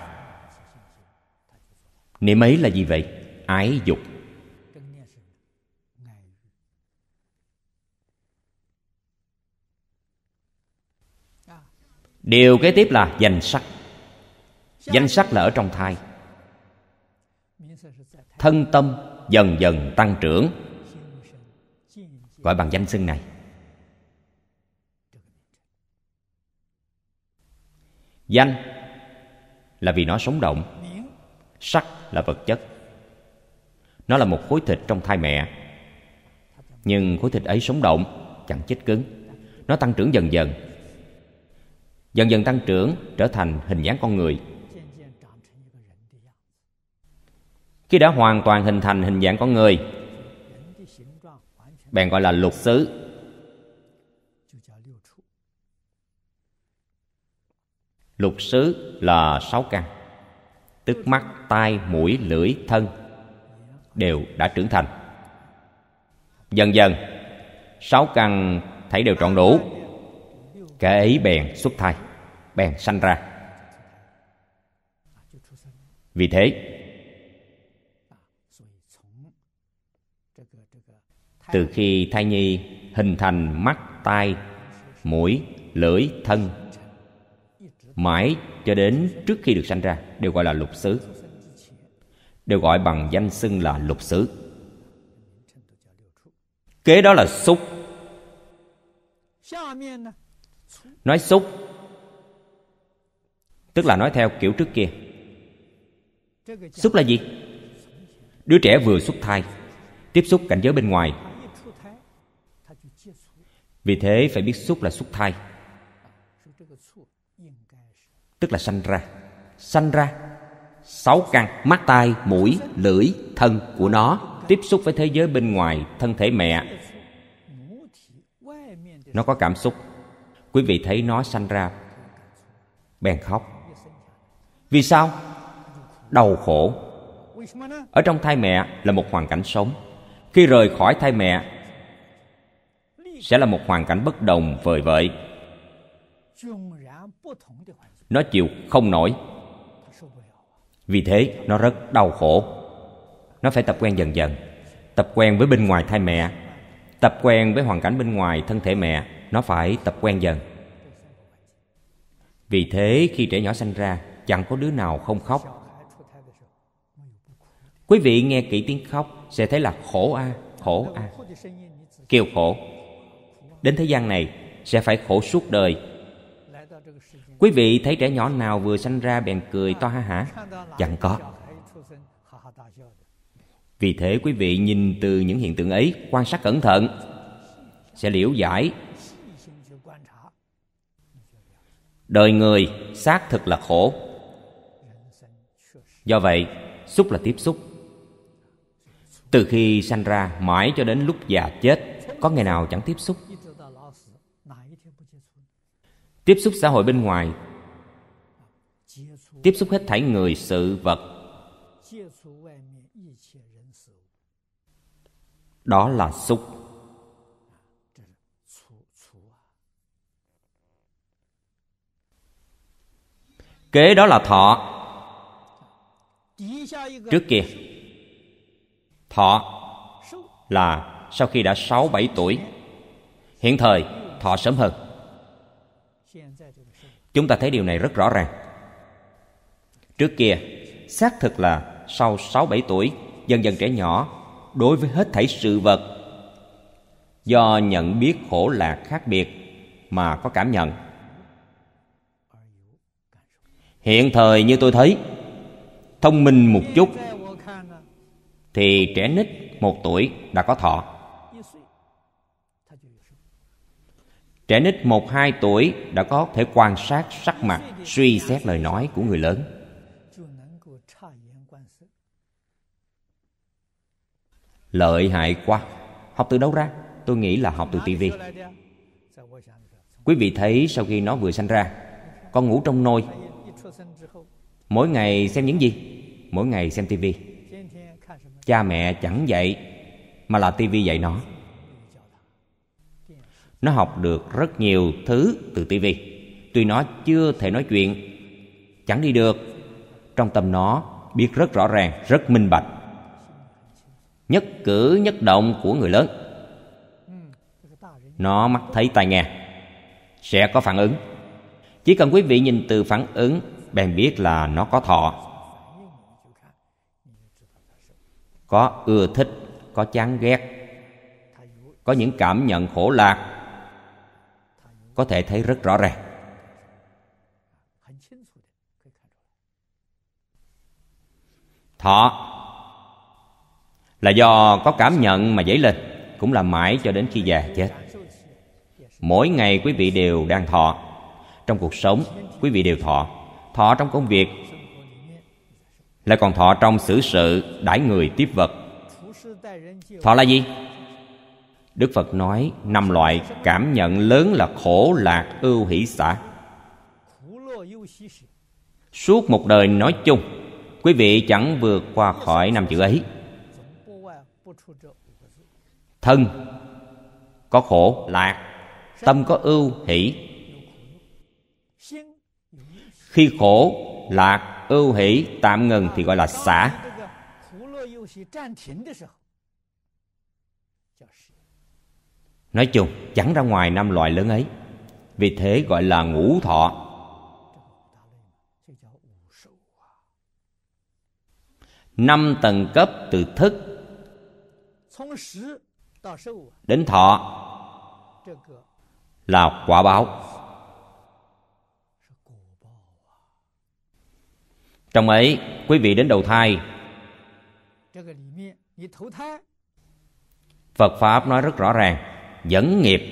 niệm ấy là gì vậy ái dục điều kế tiếp là danh sắc danh sắc là ở trong thai thân tâm dần dần tăng trưởng gọi bằng danh xưng này danh là vì nó sống động sắc là vật chất nó là một khối thịt trong thai mẹ nhưng khối thịt ấy sống động chẳng chết cứng nó tăng trưởng dần dần dần dần tăng trưởng trở thành hình dáng con người khi đã hoàn toàn hình thành hình dạng con người bèn gọi là lục xứ lục xứ là sáu căn tức mắt tai mũi lưỡi thân đều đã trưởng thành dần dần sáu căn thấy đều trọn đủ kẻ ấy bèn xuất thai bèn sanh ra vì thế từ khi thai nhi hình thành mắt tai mũi lưỡi thân mãi cho đến trước khi được sanh ra đều gọi là lục xứ đều gọi bằng danh xưng là lục xứ kế đó là xúc nói xúc tức là nói theo kiểu trước kia xúc là gì đứa trẻ vừa xuất thai tiếp xúc cảnh giới bên ngoài vì thế phải biết xúc là xúc thai Tức là sanh ra Sanh ra Sáu căn mắt tai, mũi, lưỡi, thân của nó Tiếp xúc với thế giới bên ngoài thân thể mẹ Nó có cảm xúc Quý vị thấy nó sanh ra Bèn khóc Vì sao? Đau khổ Ở trong thai mẹ là một hoàn cảnh sống Khi rời khỏi thai mẹ sẽ là một hoàn cảnh bất đồng vời vợi nó chịu không nổi vì thế nó rất đau khổ nó phải tập quen dần dần tập quen với bên ngoài thai mẹ tập quen với hoàn cảnh bên ngoài thân thể mẹ nó phải tập quen dần vì thế khi trẻ nhỏ sanh ra chẳng có đứa nào không khóc quý vị nghe kỹ tiếng khóc sẽ thấy là khổ a à, khổ a à. kêu khổ đến thế gian này sẽ phải khổ suốt đời quý vị thấy trẻ nhỏ nào vừa sanh ra bèn cười to ha hả chẳng có vì thế quý vị nhìn từ những hiện tượng ấy quan sát cẩn thận sẽ liễu giải đời người xác thực là khổ do vậy xúc là tiếp xúc từ khi sanh ra mãi cho đến lúc già chết có ngày nào chẳng tiếp xúc tiếp xúc xã hội bên ngoài tiếp xúc hết thảy người sự vật đó là xúc kế đó là thọ trước kia thọ là sau khi đã sáu bảy tuổi hiện thời thọ sớm hơn Chúng ta thấy điều này rất rõ ràng. Trước kia, xác thực là sau sáu bảy tuổi, dần dần trẻ nhỏ đối với hết thảy sự vật do nhận biết khổ lạc khác biệt mà có cảm nhận. Hiện thời như tôi thấy, thông minh một chút thì trẻ nít một tuổi đã có thọ Trẻ nít một hai tuổi đã có thể quan sát sắc mặt, suy xét lời nói của người lớn. Lợi hại quá! Học từ đâu ra? Tôi nghĩ là học từ tivi. Quý vị thấy sau khi nó vừa sanh ra, con ngủ trong nôi. Mỗi ngày xem những gì? Mỗi ngày xem tivi. Cha mẹ chẳng dạy, mà là tivi dạy nó nó học được rất nhiều thứ từ tivi tuy nó chưa thể nói chuyện chẳng đi được trong tâm nó biết rất rõ ràng rất minh bạch nhất cử nhất động của người lớn nó mắt thấy tai nghe sẽ có phản ứng chỉ cần quý vị nhìn từ phản ứng bèn biết là nó có thọ có ưa thích có chán ghét có những cảm nhận khổ lạc có thể thấy rất rõ ràng thọ là do có cảm nhận mà dấy lên cũng là mãi cho đến khi già chết mỗi ngày quý vị đều đang thọ trong cuộc sống quý vị đều thọ thọ trong công việc lại còn thọ trong xử sự đãi người tiếp vật thọ là gì Đức Phật nói năm loại cảm nhận lớn là khổ lạc ưu hỷ xả. Suốt một đời nói chung Quý vị chẳng vượt qua khỏi năm chữ ấy Thân có khổ lạc Tâm có ưu hỷ Khi khổ lạc ưu hỷ tạm ngừng thì gọi là xả nói chung chẳng ra ngoài năm loại lớn ấy vì thế gọi là ngũ thọ năm tầng cấp từ thức đến thọ là quả báo trong ấy quý vị đến đầu thai phật pháp nói rất rõ ràng dẫn nghiệp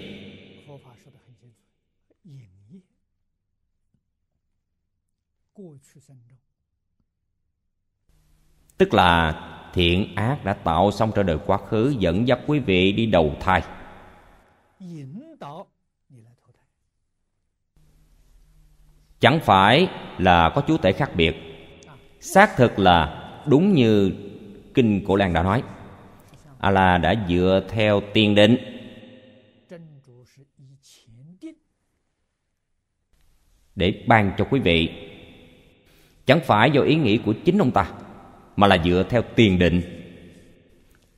tức là thiện ác đã tạo xong trong đời quá khứ dẫn dắt quý vị đi đầu thai chẳng phải là có chú tể khác biệt xác thực là đúng như kinh cổ lan đã nói a à la đã dựa theo tiền định để ban cho quý vị chẳng phải do ý nghĩ của chính ông ta mà là dựa theo tiền định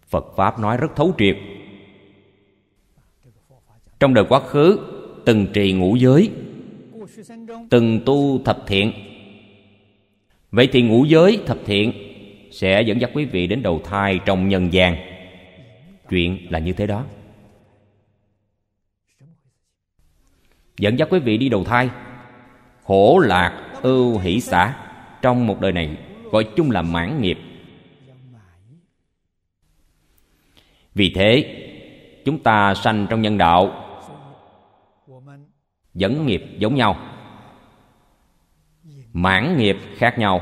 phật pháp nói rất thấu triệt trong đời quá khứ từng trì ngũ giới từng tu thập thiện vậy thì ngũ giới thập thiện sẽ dẫn dắt quý vị đến đầu thai trong nhân gian chuyện là như thế đó dẫn dắt quý vị đi đầu thai hổ lạc ưu hỷ xã trong một đời này gọi chung là mãn nghiệp vì thế chúng ta sanh trong nhân đạo dẫn nghiệp giống nhau mãn nghiệp khác nhau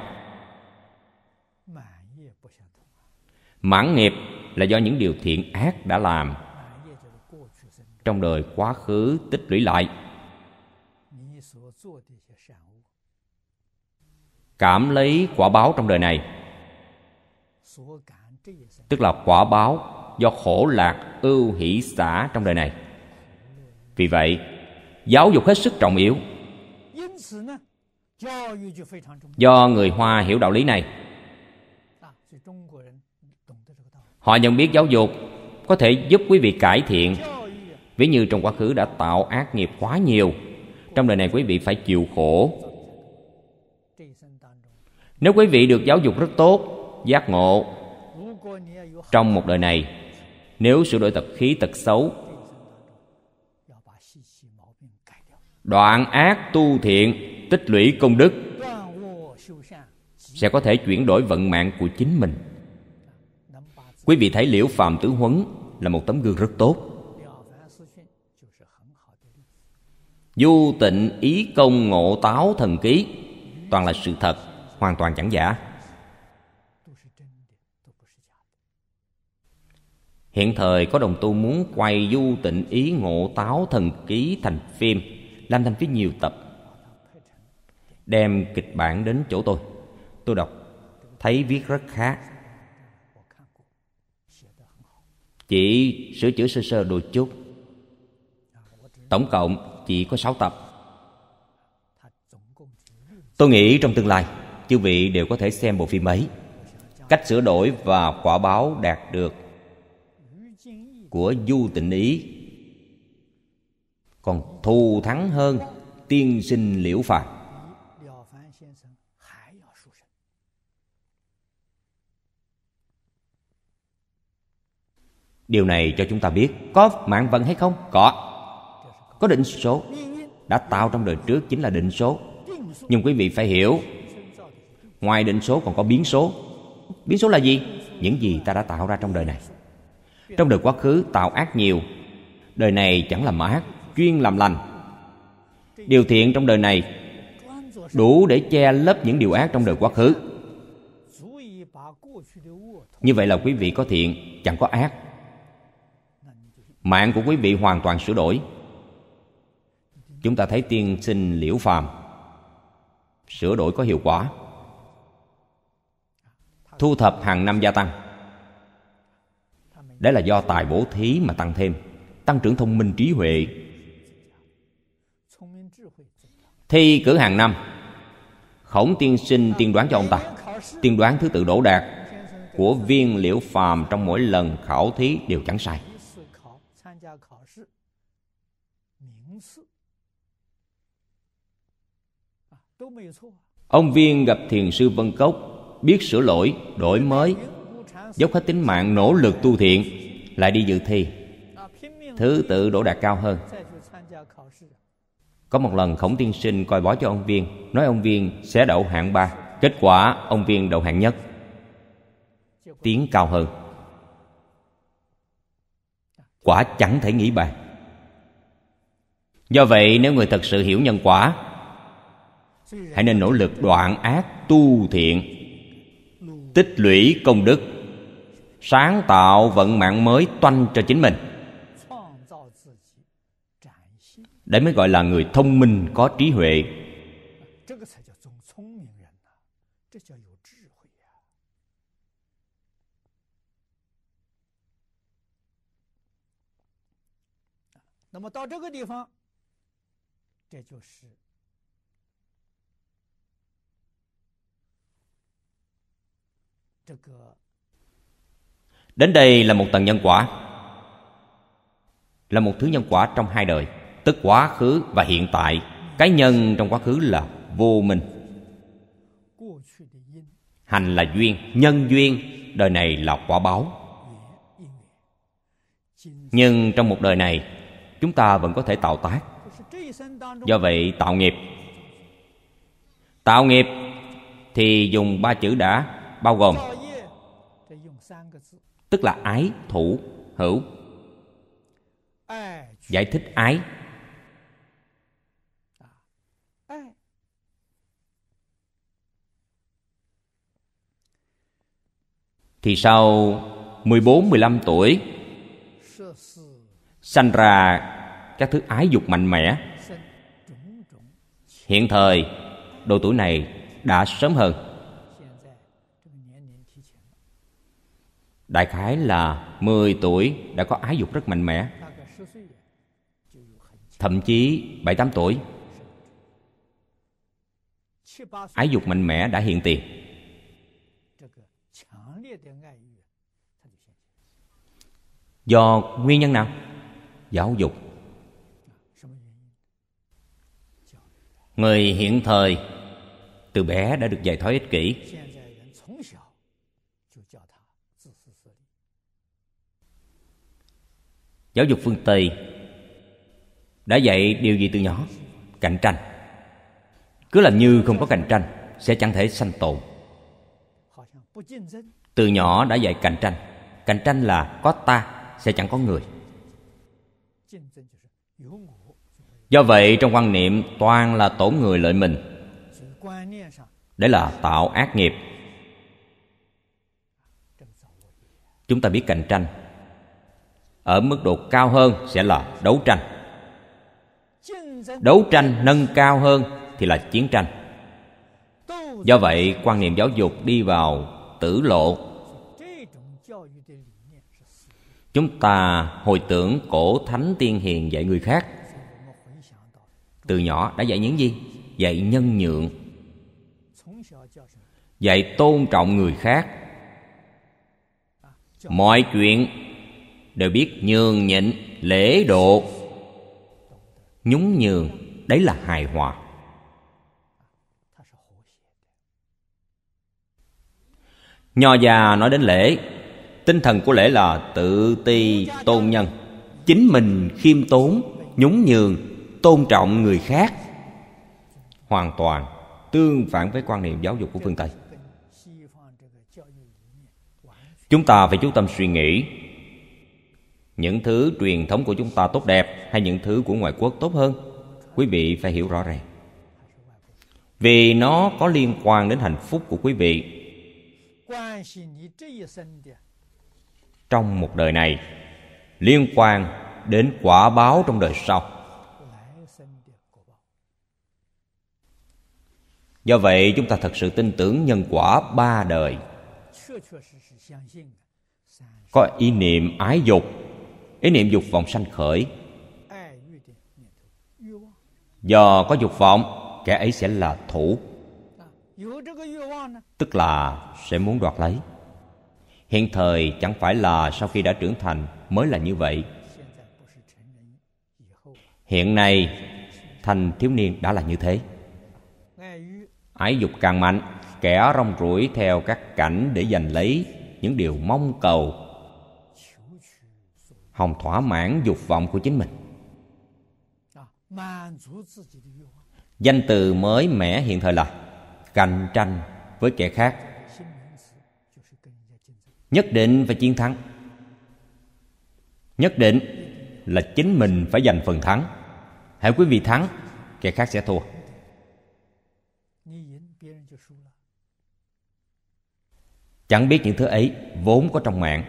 mãn nghiệp là do những điều thiện ác đã làm trong đời quá khứ tích lũy lại cảm lấy quả báo trong đời này tức là quả báo do khổ lạc ưu hỷ xả trong đời này vì vậy giáo dục hết sức trọng yếu do người hoa hiểu đạo lý này họ nhận biết giáo dục có thể giúp quý vị cải thiện ví như trong quá khứ đã tạo ác nghiệp quá nhiều trong đời này quý vị phải chịu khổ nếu quý vị được giáo dục rất tốt Giác ngộ Trong một đời này Nếu sửa đổi tập khí tật xấu Đoạn ác tu thiện Tích lũy công đức Sẽ có thể chuyển đổi vận mạng của chính mình Quý vị thấy Liễu phàm Tứ Huấn Là một tấm gương rất tốt Du tịnh ý công ngộ táo thần ký Toàn là sự thật hoàn toàn chẳng giả hiện thời có đồng tu muốn quay du tịnh ý ngộ táo thần ký thành phim làm thành phía nhiều tập đem kịch bản đến chỗ tôi tôi đọc thấy viết rất khá chỉ sửa chữa sơ sơ đôi chút tổng cộng chỉ có sáu tập tôi nghĩ trong tương lai chư vị đều có thể xem bộ phim ấy cách sửa đổi và quả báo đạt được của du tịnh ý còn thù thắng hơn tiên sinh liễu phạt điều này cho chúng ta biết có mạng vận hay không có có định số đã tạo trong đời trước chính là định số nhưng quý vị phải hiểu Ngoài định số còn có biến số Biến số là gì? Những gì ta đã tạo ra trong đời này Trong đời quá khứ tạo ác nhiều Đời này chẳng làm ác Chuyên làm lành Điều thiện trong đời này Đủ để che lấp những điều ác trong đời quá khứ Như vậy là quý vị có thiện Chẳng có ác Mạng của quý vị hoàn toàn sửa đổi Chúng ta thấy tiên sinh liễu phàm Sửa đổi có hiệu quả thu thập hàng năm gia tăng đấy là do tài bổ thí mà tăng thêm tăng trưởng thông minh trí huệ thi cử hàng năm khổng tiên sinh tiên đoán cho ông ta tiên đoán thứ tự đổ đạt của viên liễu phàm trong mỗi lần khảo thí đều chẳng sai ông viên gặp thiền sư vân cốc biết sửa lỗi đổi mới dốc hết tính mạng nỗ lực tu thiện lại đi dự thi thứ tự đỗ đạt cao hơn có một lần khổng tiên sinh coi bó cho ông viên nói ông viên sẽ đậu hạng ba kết quả ông viên đậu hạng nhất tiếng cao hơn quả chẳng thể nghĩ bàn do vậy nếu người thật sự hiểu nhân quả hãy nên nỗ lực đoạn ác tu thiện tích lũy công đức sáng tạo vận mạng mới toanh cho chính mình đấy mới gọi là người thông minh có trí huệ Đó Đến đây là một tầng nhân quả Là một thứ nhân quả trong hai đời Tức quá khứ và hiện tại Cái nhân trong quá khứ là vô minh Hành là duyên, nhân duyên Đời này là quả báo Nhưng trong một đời này Chúng ta vẫn có thể tạo tác Do vậy tạo nghiệp Tạo nghiệp thì dùng ba chữ đã bao gồm tức là ái thủ hữu giải thích ái thì sau 14-15 tuổi sanh ra các thứ ái dục mạnh mẽ hiện thời độ tuổi này đã sớm hơn Đại khái là 10 tuổi đã có ái dục rất mạnh mẽ Thậm chí 7-8 tuổi Ái dục mạnh mẽ đã hiện tiền Do nguyên nhân nào? Giáo dục Người hiện thời Từ bé đã được dạy thói ích kỷ giáo dục phương tây đã dạy điều gì từ nhỏ cạnh tranh cứ làm như không có cạnh tranh sẽ chẳng thể sanh tồn từ nhỏ đã dạy cạnh tranh cạnh tranh là có ta sẽ chẳng có người do vậy trong quan niệm toàn là tổn người lợi mình đấy là tạo ác nghiệp chúng ta biết cạnh tranh ở mức độ cao hơn sẽ là đấu tranh đấu tranh nâng cao hơn thì là chiến tranh do vậy quan niệm giáo dục đi vào tử lộ chúng ta hồi tưởng cổ thánh tiên hiền dạy người khác từ nhỏ đã dạy những gì dạy nhân nhượng dạy tôn trọng người khác mọi chuyện đều biết nhường nhịn lễ độ nhún nhường đấy là hài hòa nho già nói đến lễ tinh thần của lễ là tự ti tôn nhân chính mình khiêm tốn nhún nhường tôn trọng người khác hoàn toàn tương phản với quan niệm giáo dục của phương tây chúng ta phải chú tâm suy nghĩ những thứ truyền thống của chúng ta tốt đẹp hay những thứ của ngoại quốc tốt hơn quý vị phải hiểu rõ ràng vì nó có liên quan đến hạnh phúc của quý vị trong một đời này liên quan đến quả báo trong đời sau do vậy chúng ta thật sự tin tưởng nhân quả ba đời có ý niệm ái dục ý niệm dục vọng sanh khởi do có dục vọng kẻ ấy sẽ là thủ à, tức là sẽ muốn đoạt lấy hiện thời chẳng phải là sau khi đã trưởng thành mới là như vậy hiện nay thành thiếu niên đã là như thế ái dục càng mạnh kẻ rong ruổi theo các cảnh để giành lấy những điều mong cầu hồng thỏa mãn dục vọng của chính mình à, danh từ mới mẻ hiện thời là cạnh tranh với kẻ khác nhất định phải chiến thắng nhất định là chính mình phải giành phần thắng hãy quý vị thắng kẻ khác sẽ thua chẳng biết những thứ ấy vốn có trong mạng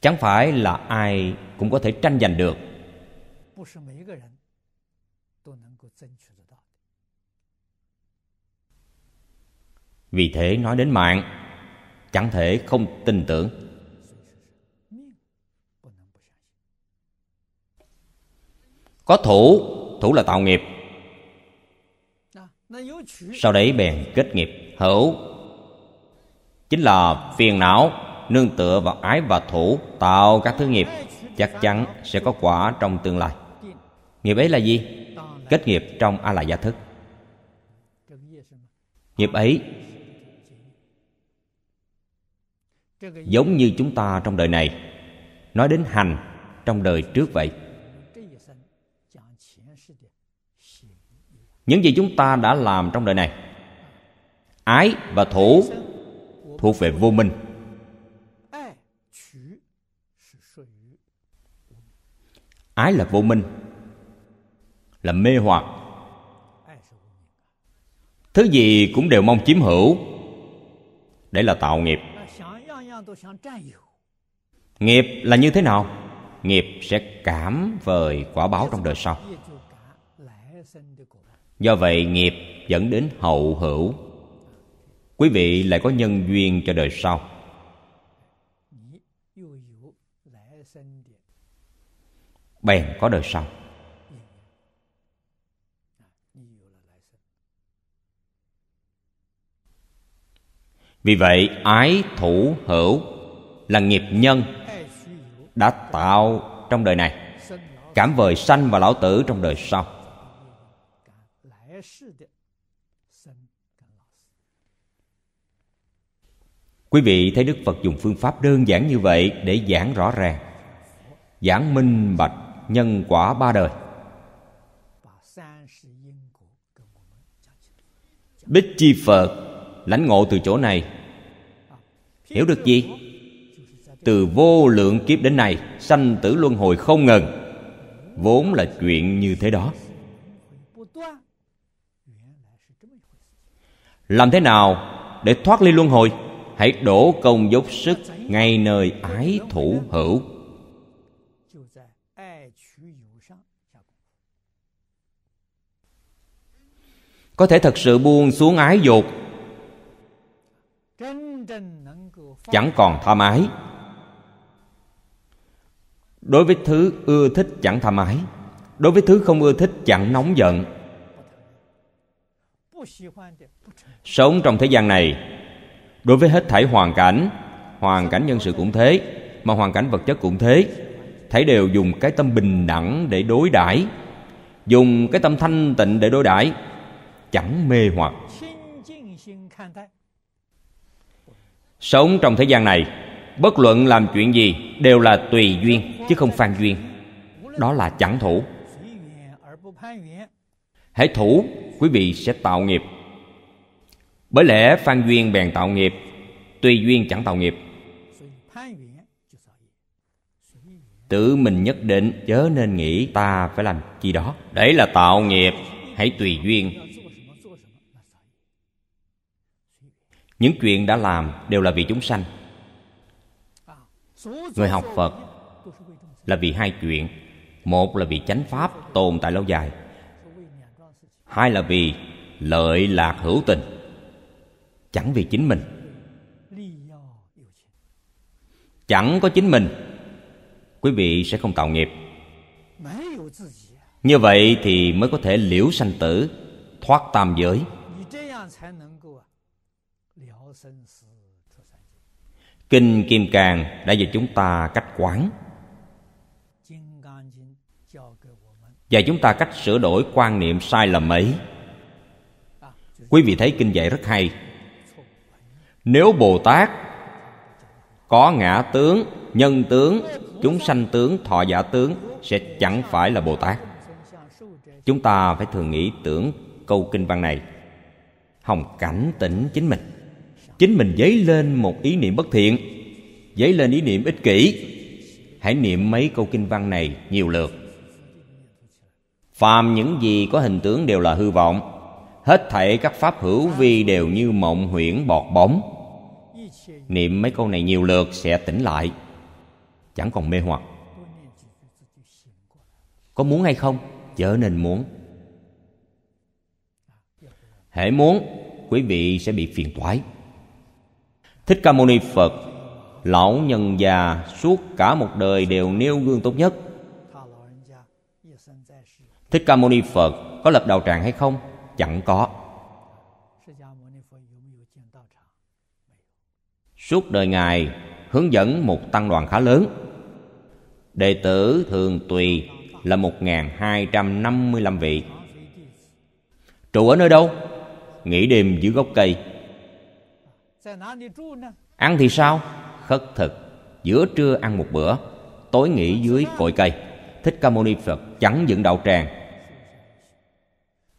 chẳng phải là ai cũng có thể tranh giành được vì thế nói đến mạng chẳng thể không tin tưởng có thủ thủ là tạo nghiệp sau đấy bèn kết nghiệp hữu chính là phiền não nương tựa vào ái và thủ tạo các thứ nghiệp chắc chắn sẽ có quả trong tương lai nghiệp ấy là gì kết nghiệp trong a la gia thức nghiệp ấy giống như chúng ta trong đời này nói đến hành trong đời trước vậy những gì chúng ta đã làm trong đời này ái và thủ thuộc về vô minh ái là vô minh là mê hoặc thứ gì cũng đều mong chiếm hữu để là tạo nghiệp nghiệp là như thế nào nghiệp sẽ cảm vời quả báo trong đời sau do vậy nghiệp dẫn đến hậu hữu quý vị lại có nhân duyên cho đời sau bèn có đời sau vì vậy ái thủ hữu là nghiệp nhân đã tạo trong đời này cảm vời sanh và lão tử trong đời sau quý vị thấy đức phật dùng phương pháp đơn giản như vậy để giảng rõ ràng giảng minh bạch nhân quả ba đời Bích Chi Phật lãnh ngộ từ chỗ này Hiểu được gì? Từ vô lượng kiếp đến nay Sanh tử luân hồi không ngừng Vốn là chuyện như thế đó Làm thế nào để thoát ly luân hồi Hãy đổ công dốc sức ngay nơi ái thủ hữu có thể thật sự buông xuống ái dục chẳng còn tham ái đối với thứ ưa thích chẳng tham ái đối với thứ không ưa thích chẳng nóng giận sống trong thế gian này đối với hết thảy hoàn cảnh hoàn cảnh nhân sự cũng thế mà hoàn cảnh vật chất cũng thế thảy đều dùng cái tâm bình đẳng để đối đãi dùng cái tâm thanh tịnh để đối đãi chẳng mê hoặc sống trong thế gian này bất luận làm chuyện gì đều là tùy duyên chứ không phan duyên đó là chẳng thủ hãy thủ quý vị sẽ tạo nghiệp bởi lẽ phan duyên bèn tạo nghiệp tùy duyên chẳng tạo nghiệp tự mình nhất định chớ nên nghĩ ta phải làm gì đó đấy là tạo nghiệp hãy tùy duyên những chuyện đã làm đều là vì chúng sanh người học phật là vì hai chuyện một là vì chánh pháp tồn tại lâu dài hai là vì lợi lạc hữu tình chẳng vì chính mình chẳng có chính mình quý vị sẽ không tạo nghiệp như vậy thì mới có thể liễu sanh tử thoát tam giới kinh kim cang đã dạy chúng ta cách quán và chúng ta cách sửa đổi quan niệm sai lầm ấy quý vị thấy kinh dạy rất hay nếu bồ tát có ngã tướng nhân tướng chúng sanh tướng thọ giả tướng sẽ chẳng phải là bồ tát chúng ta phải thường nghĩ tưởng câu kinh văn này hồng cảnh tỉnh chính mình chính mình dấy lên một ý niệm bất thiện dấy lên ý niệm ích kỷ hãy niệm mấy câu kinh văn này nhiều lượt phàm những gì có hình tướng đều là hư vọng hết thảy các pháp hữu vi đều như mộng huyễn bọt bóng niệm mấy câu này nhiều lượt sẽ tỉnh lại chẳng còn mê hoặc có muốn hay không Chớ nên muốn hễ muốn quý vị sẽ bị phiền toái Thích Ca Mâu Ni Phật Lão nhân già suốt cả một đời đều nêu gương tốt nhất Thích Ca Mâu Ni Phật có lập đạo tràng hay không? Chẳng có Suốt đời Ngài hướng dẫn một tăng đoàn khá lớn Đệ tử thường tùy là 1.255 vị Trụ ở nơi đâu? Nghỉ đêm dưới gốc cây Ăn thì sao? Khất thực Giữa trưa ăn một bữa Tối nghỉ dưới cội cây Thích Ca Mâu Ni Phật chẳng dựng đạo tràng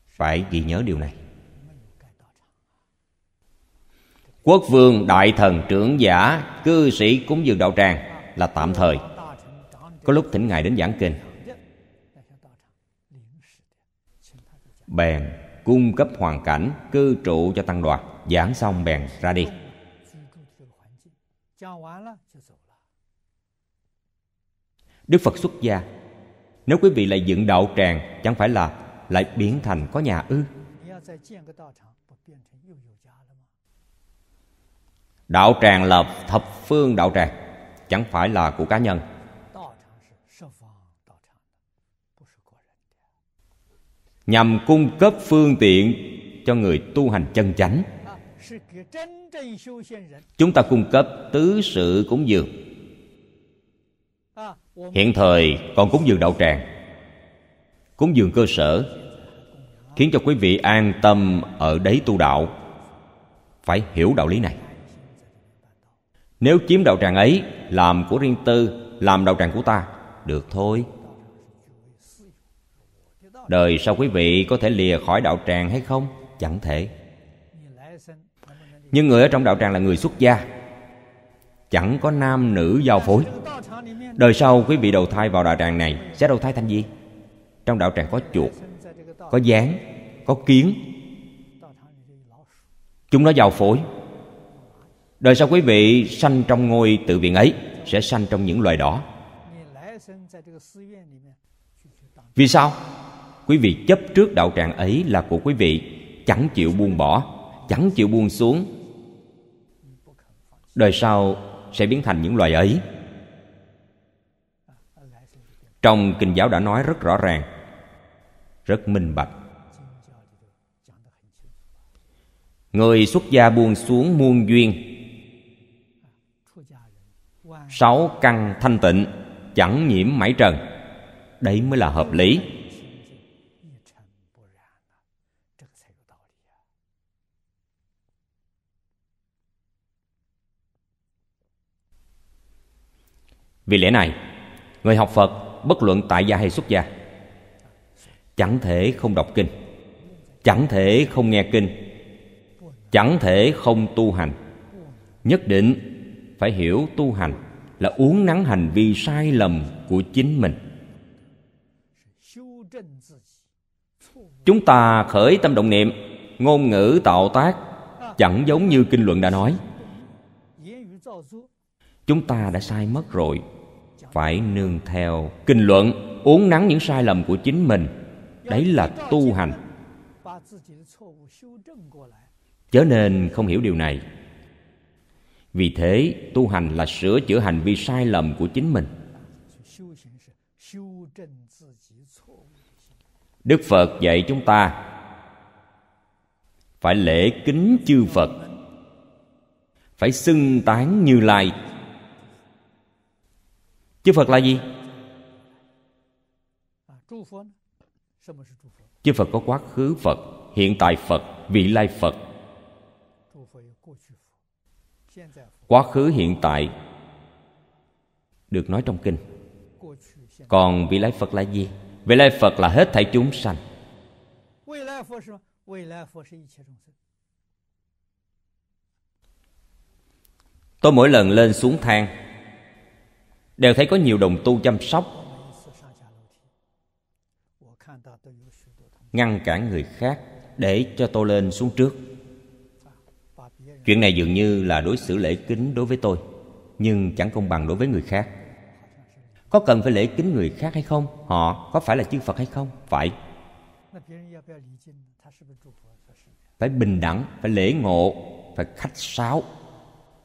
Phải ghi nhớ điều này Quốc vương, đại thần, trưởng giả, cư sĩ cúng dường đạo tràng là tạm thời Có lúc thỉnh Ngài đến giảng kinh Bèn cung cấp hoàn cảnh cư trụ cho tăng đoàn giảng xong bèn ra đi đức phật xuất gia nếu quý vị lại dựng đạo tràng chẳng phải là lại biến thành có nhà ư đạo tràng là thập phương đạo tràng chẳng phải là của cá nhân nhằm cung cấp phương tiện cho người tu hành chân chánh chúng ta cung cấp tứ sự cúng dường hiện thời còn cúng dường đạo tràng cúng dường cơ sở khiến cho quý vị an tâm ở đấy tu đạo phải hiểu đạo lý này nếu chiếm đạo tràng ấy làm của riêng tư làm đạo tràng của ta được thôi đời sau quý vị có thể lìa khỏi đạo tràng hay không chẳng thể nhưng người ở trong đạo tràng là người xuất gia chẳng có nam nữ giao phối đời sau quý vị đầu thai vào đạo tràng này sẽ đầu thai thành gì trong đạo tràng có chuột có gián có kiến chúng nó giao phối đời sau quý vị sanh trong ngôi tự viện ấy sẽ sanh trong những loài đỏ vì sao quý vị chấp trước đạo tràng ấy là của quý vị chẳng chịu buông bỏ chẳng chịu buông xuống đời sau sẽ biến thành những loài ấy trong kinh giáo đã nói rất rõ ràng rất minh bạch người xuất gia buông xuống muôn duyên sáu căn thanh tịnh chẳng nhiễm mảy trần đấy mới là hợp lý Vì lẽ này, người học Phật bất luận tại gia hay xuất gia chẳng thể không đọc kinh, chẳng thể không nghe kinh, chẳng thể không tu hành. Nhất định phải hiểu tu hành là uống nắn hành vi sai lầm của chính mình. Chúng ta khởi tâm động niệm, ngôn ngữ tạo tác chẳng giống như kinh luận đã nói chúng ta đã sai mất rồi phải nương theo kinh luận uống nắng những sai lầm của chính mình đấy là tu hành chớ nên không hiểu điều này vì thế tu hành là sửa chữa hành vi sai lầm của chính mình đức phật dạy chúng ta phải lễ kính chư phật phải xưng tán như lai chư phật là gì chư phật có quá khứ phật hiện tại phật vị lai phật quá khứ hiện tại được nói trong kinh còn vị lai phật là gì vị lai phật là hết thảy chúng sanh tôi mỗi lần lên xuống thang đều thấy có nhiều đồng tu chăm sóc ngăn cản người khác để cho tôi lên xuống trước chuyện này dường như là đối xử lễ kính đối với tôi nhưng chẳng công bằng đối với người khác có cần phải lễ kính người khác hay không họ có phải là chư phật hay không phải phải bình đẳng phải lễ ngộ phải khách sáo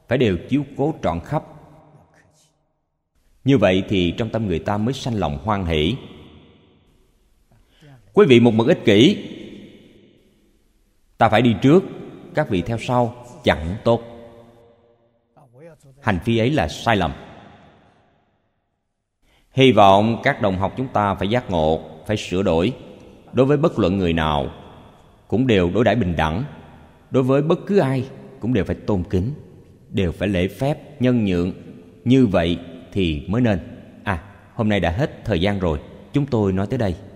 phải đều chiếu cố trọn khắp như vậy thì trong tâm người ta mới sanh lòng hoan hỷ quý vị một mực ích kỷ ta phải đi trước các vị theo sau chẳng tốt hành vi ấy là sai lầm hy vọng các đồng học chúng ta phải giác ngộ phải sửa đổi đối với bất luận người nào cũng đều đối đãi bình đẳng đối với bất cứ ai cũng đều phải tôn kính đều phải lễ phép nhân nhượng như vậy thì mới nên à hôm nay đã hết thời gian rồi chúng tôi nói tới đây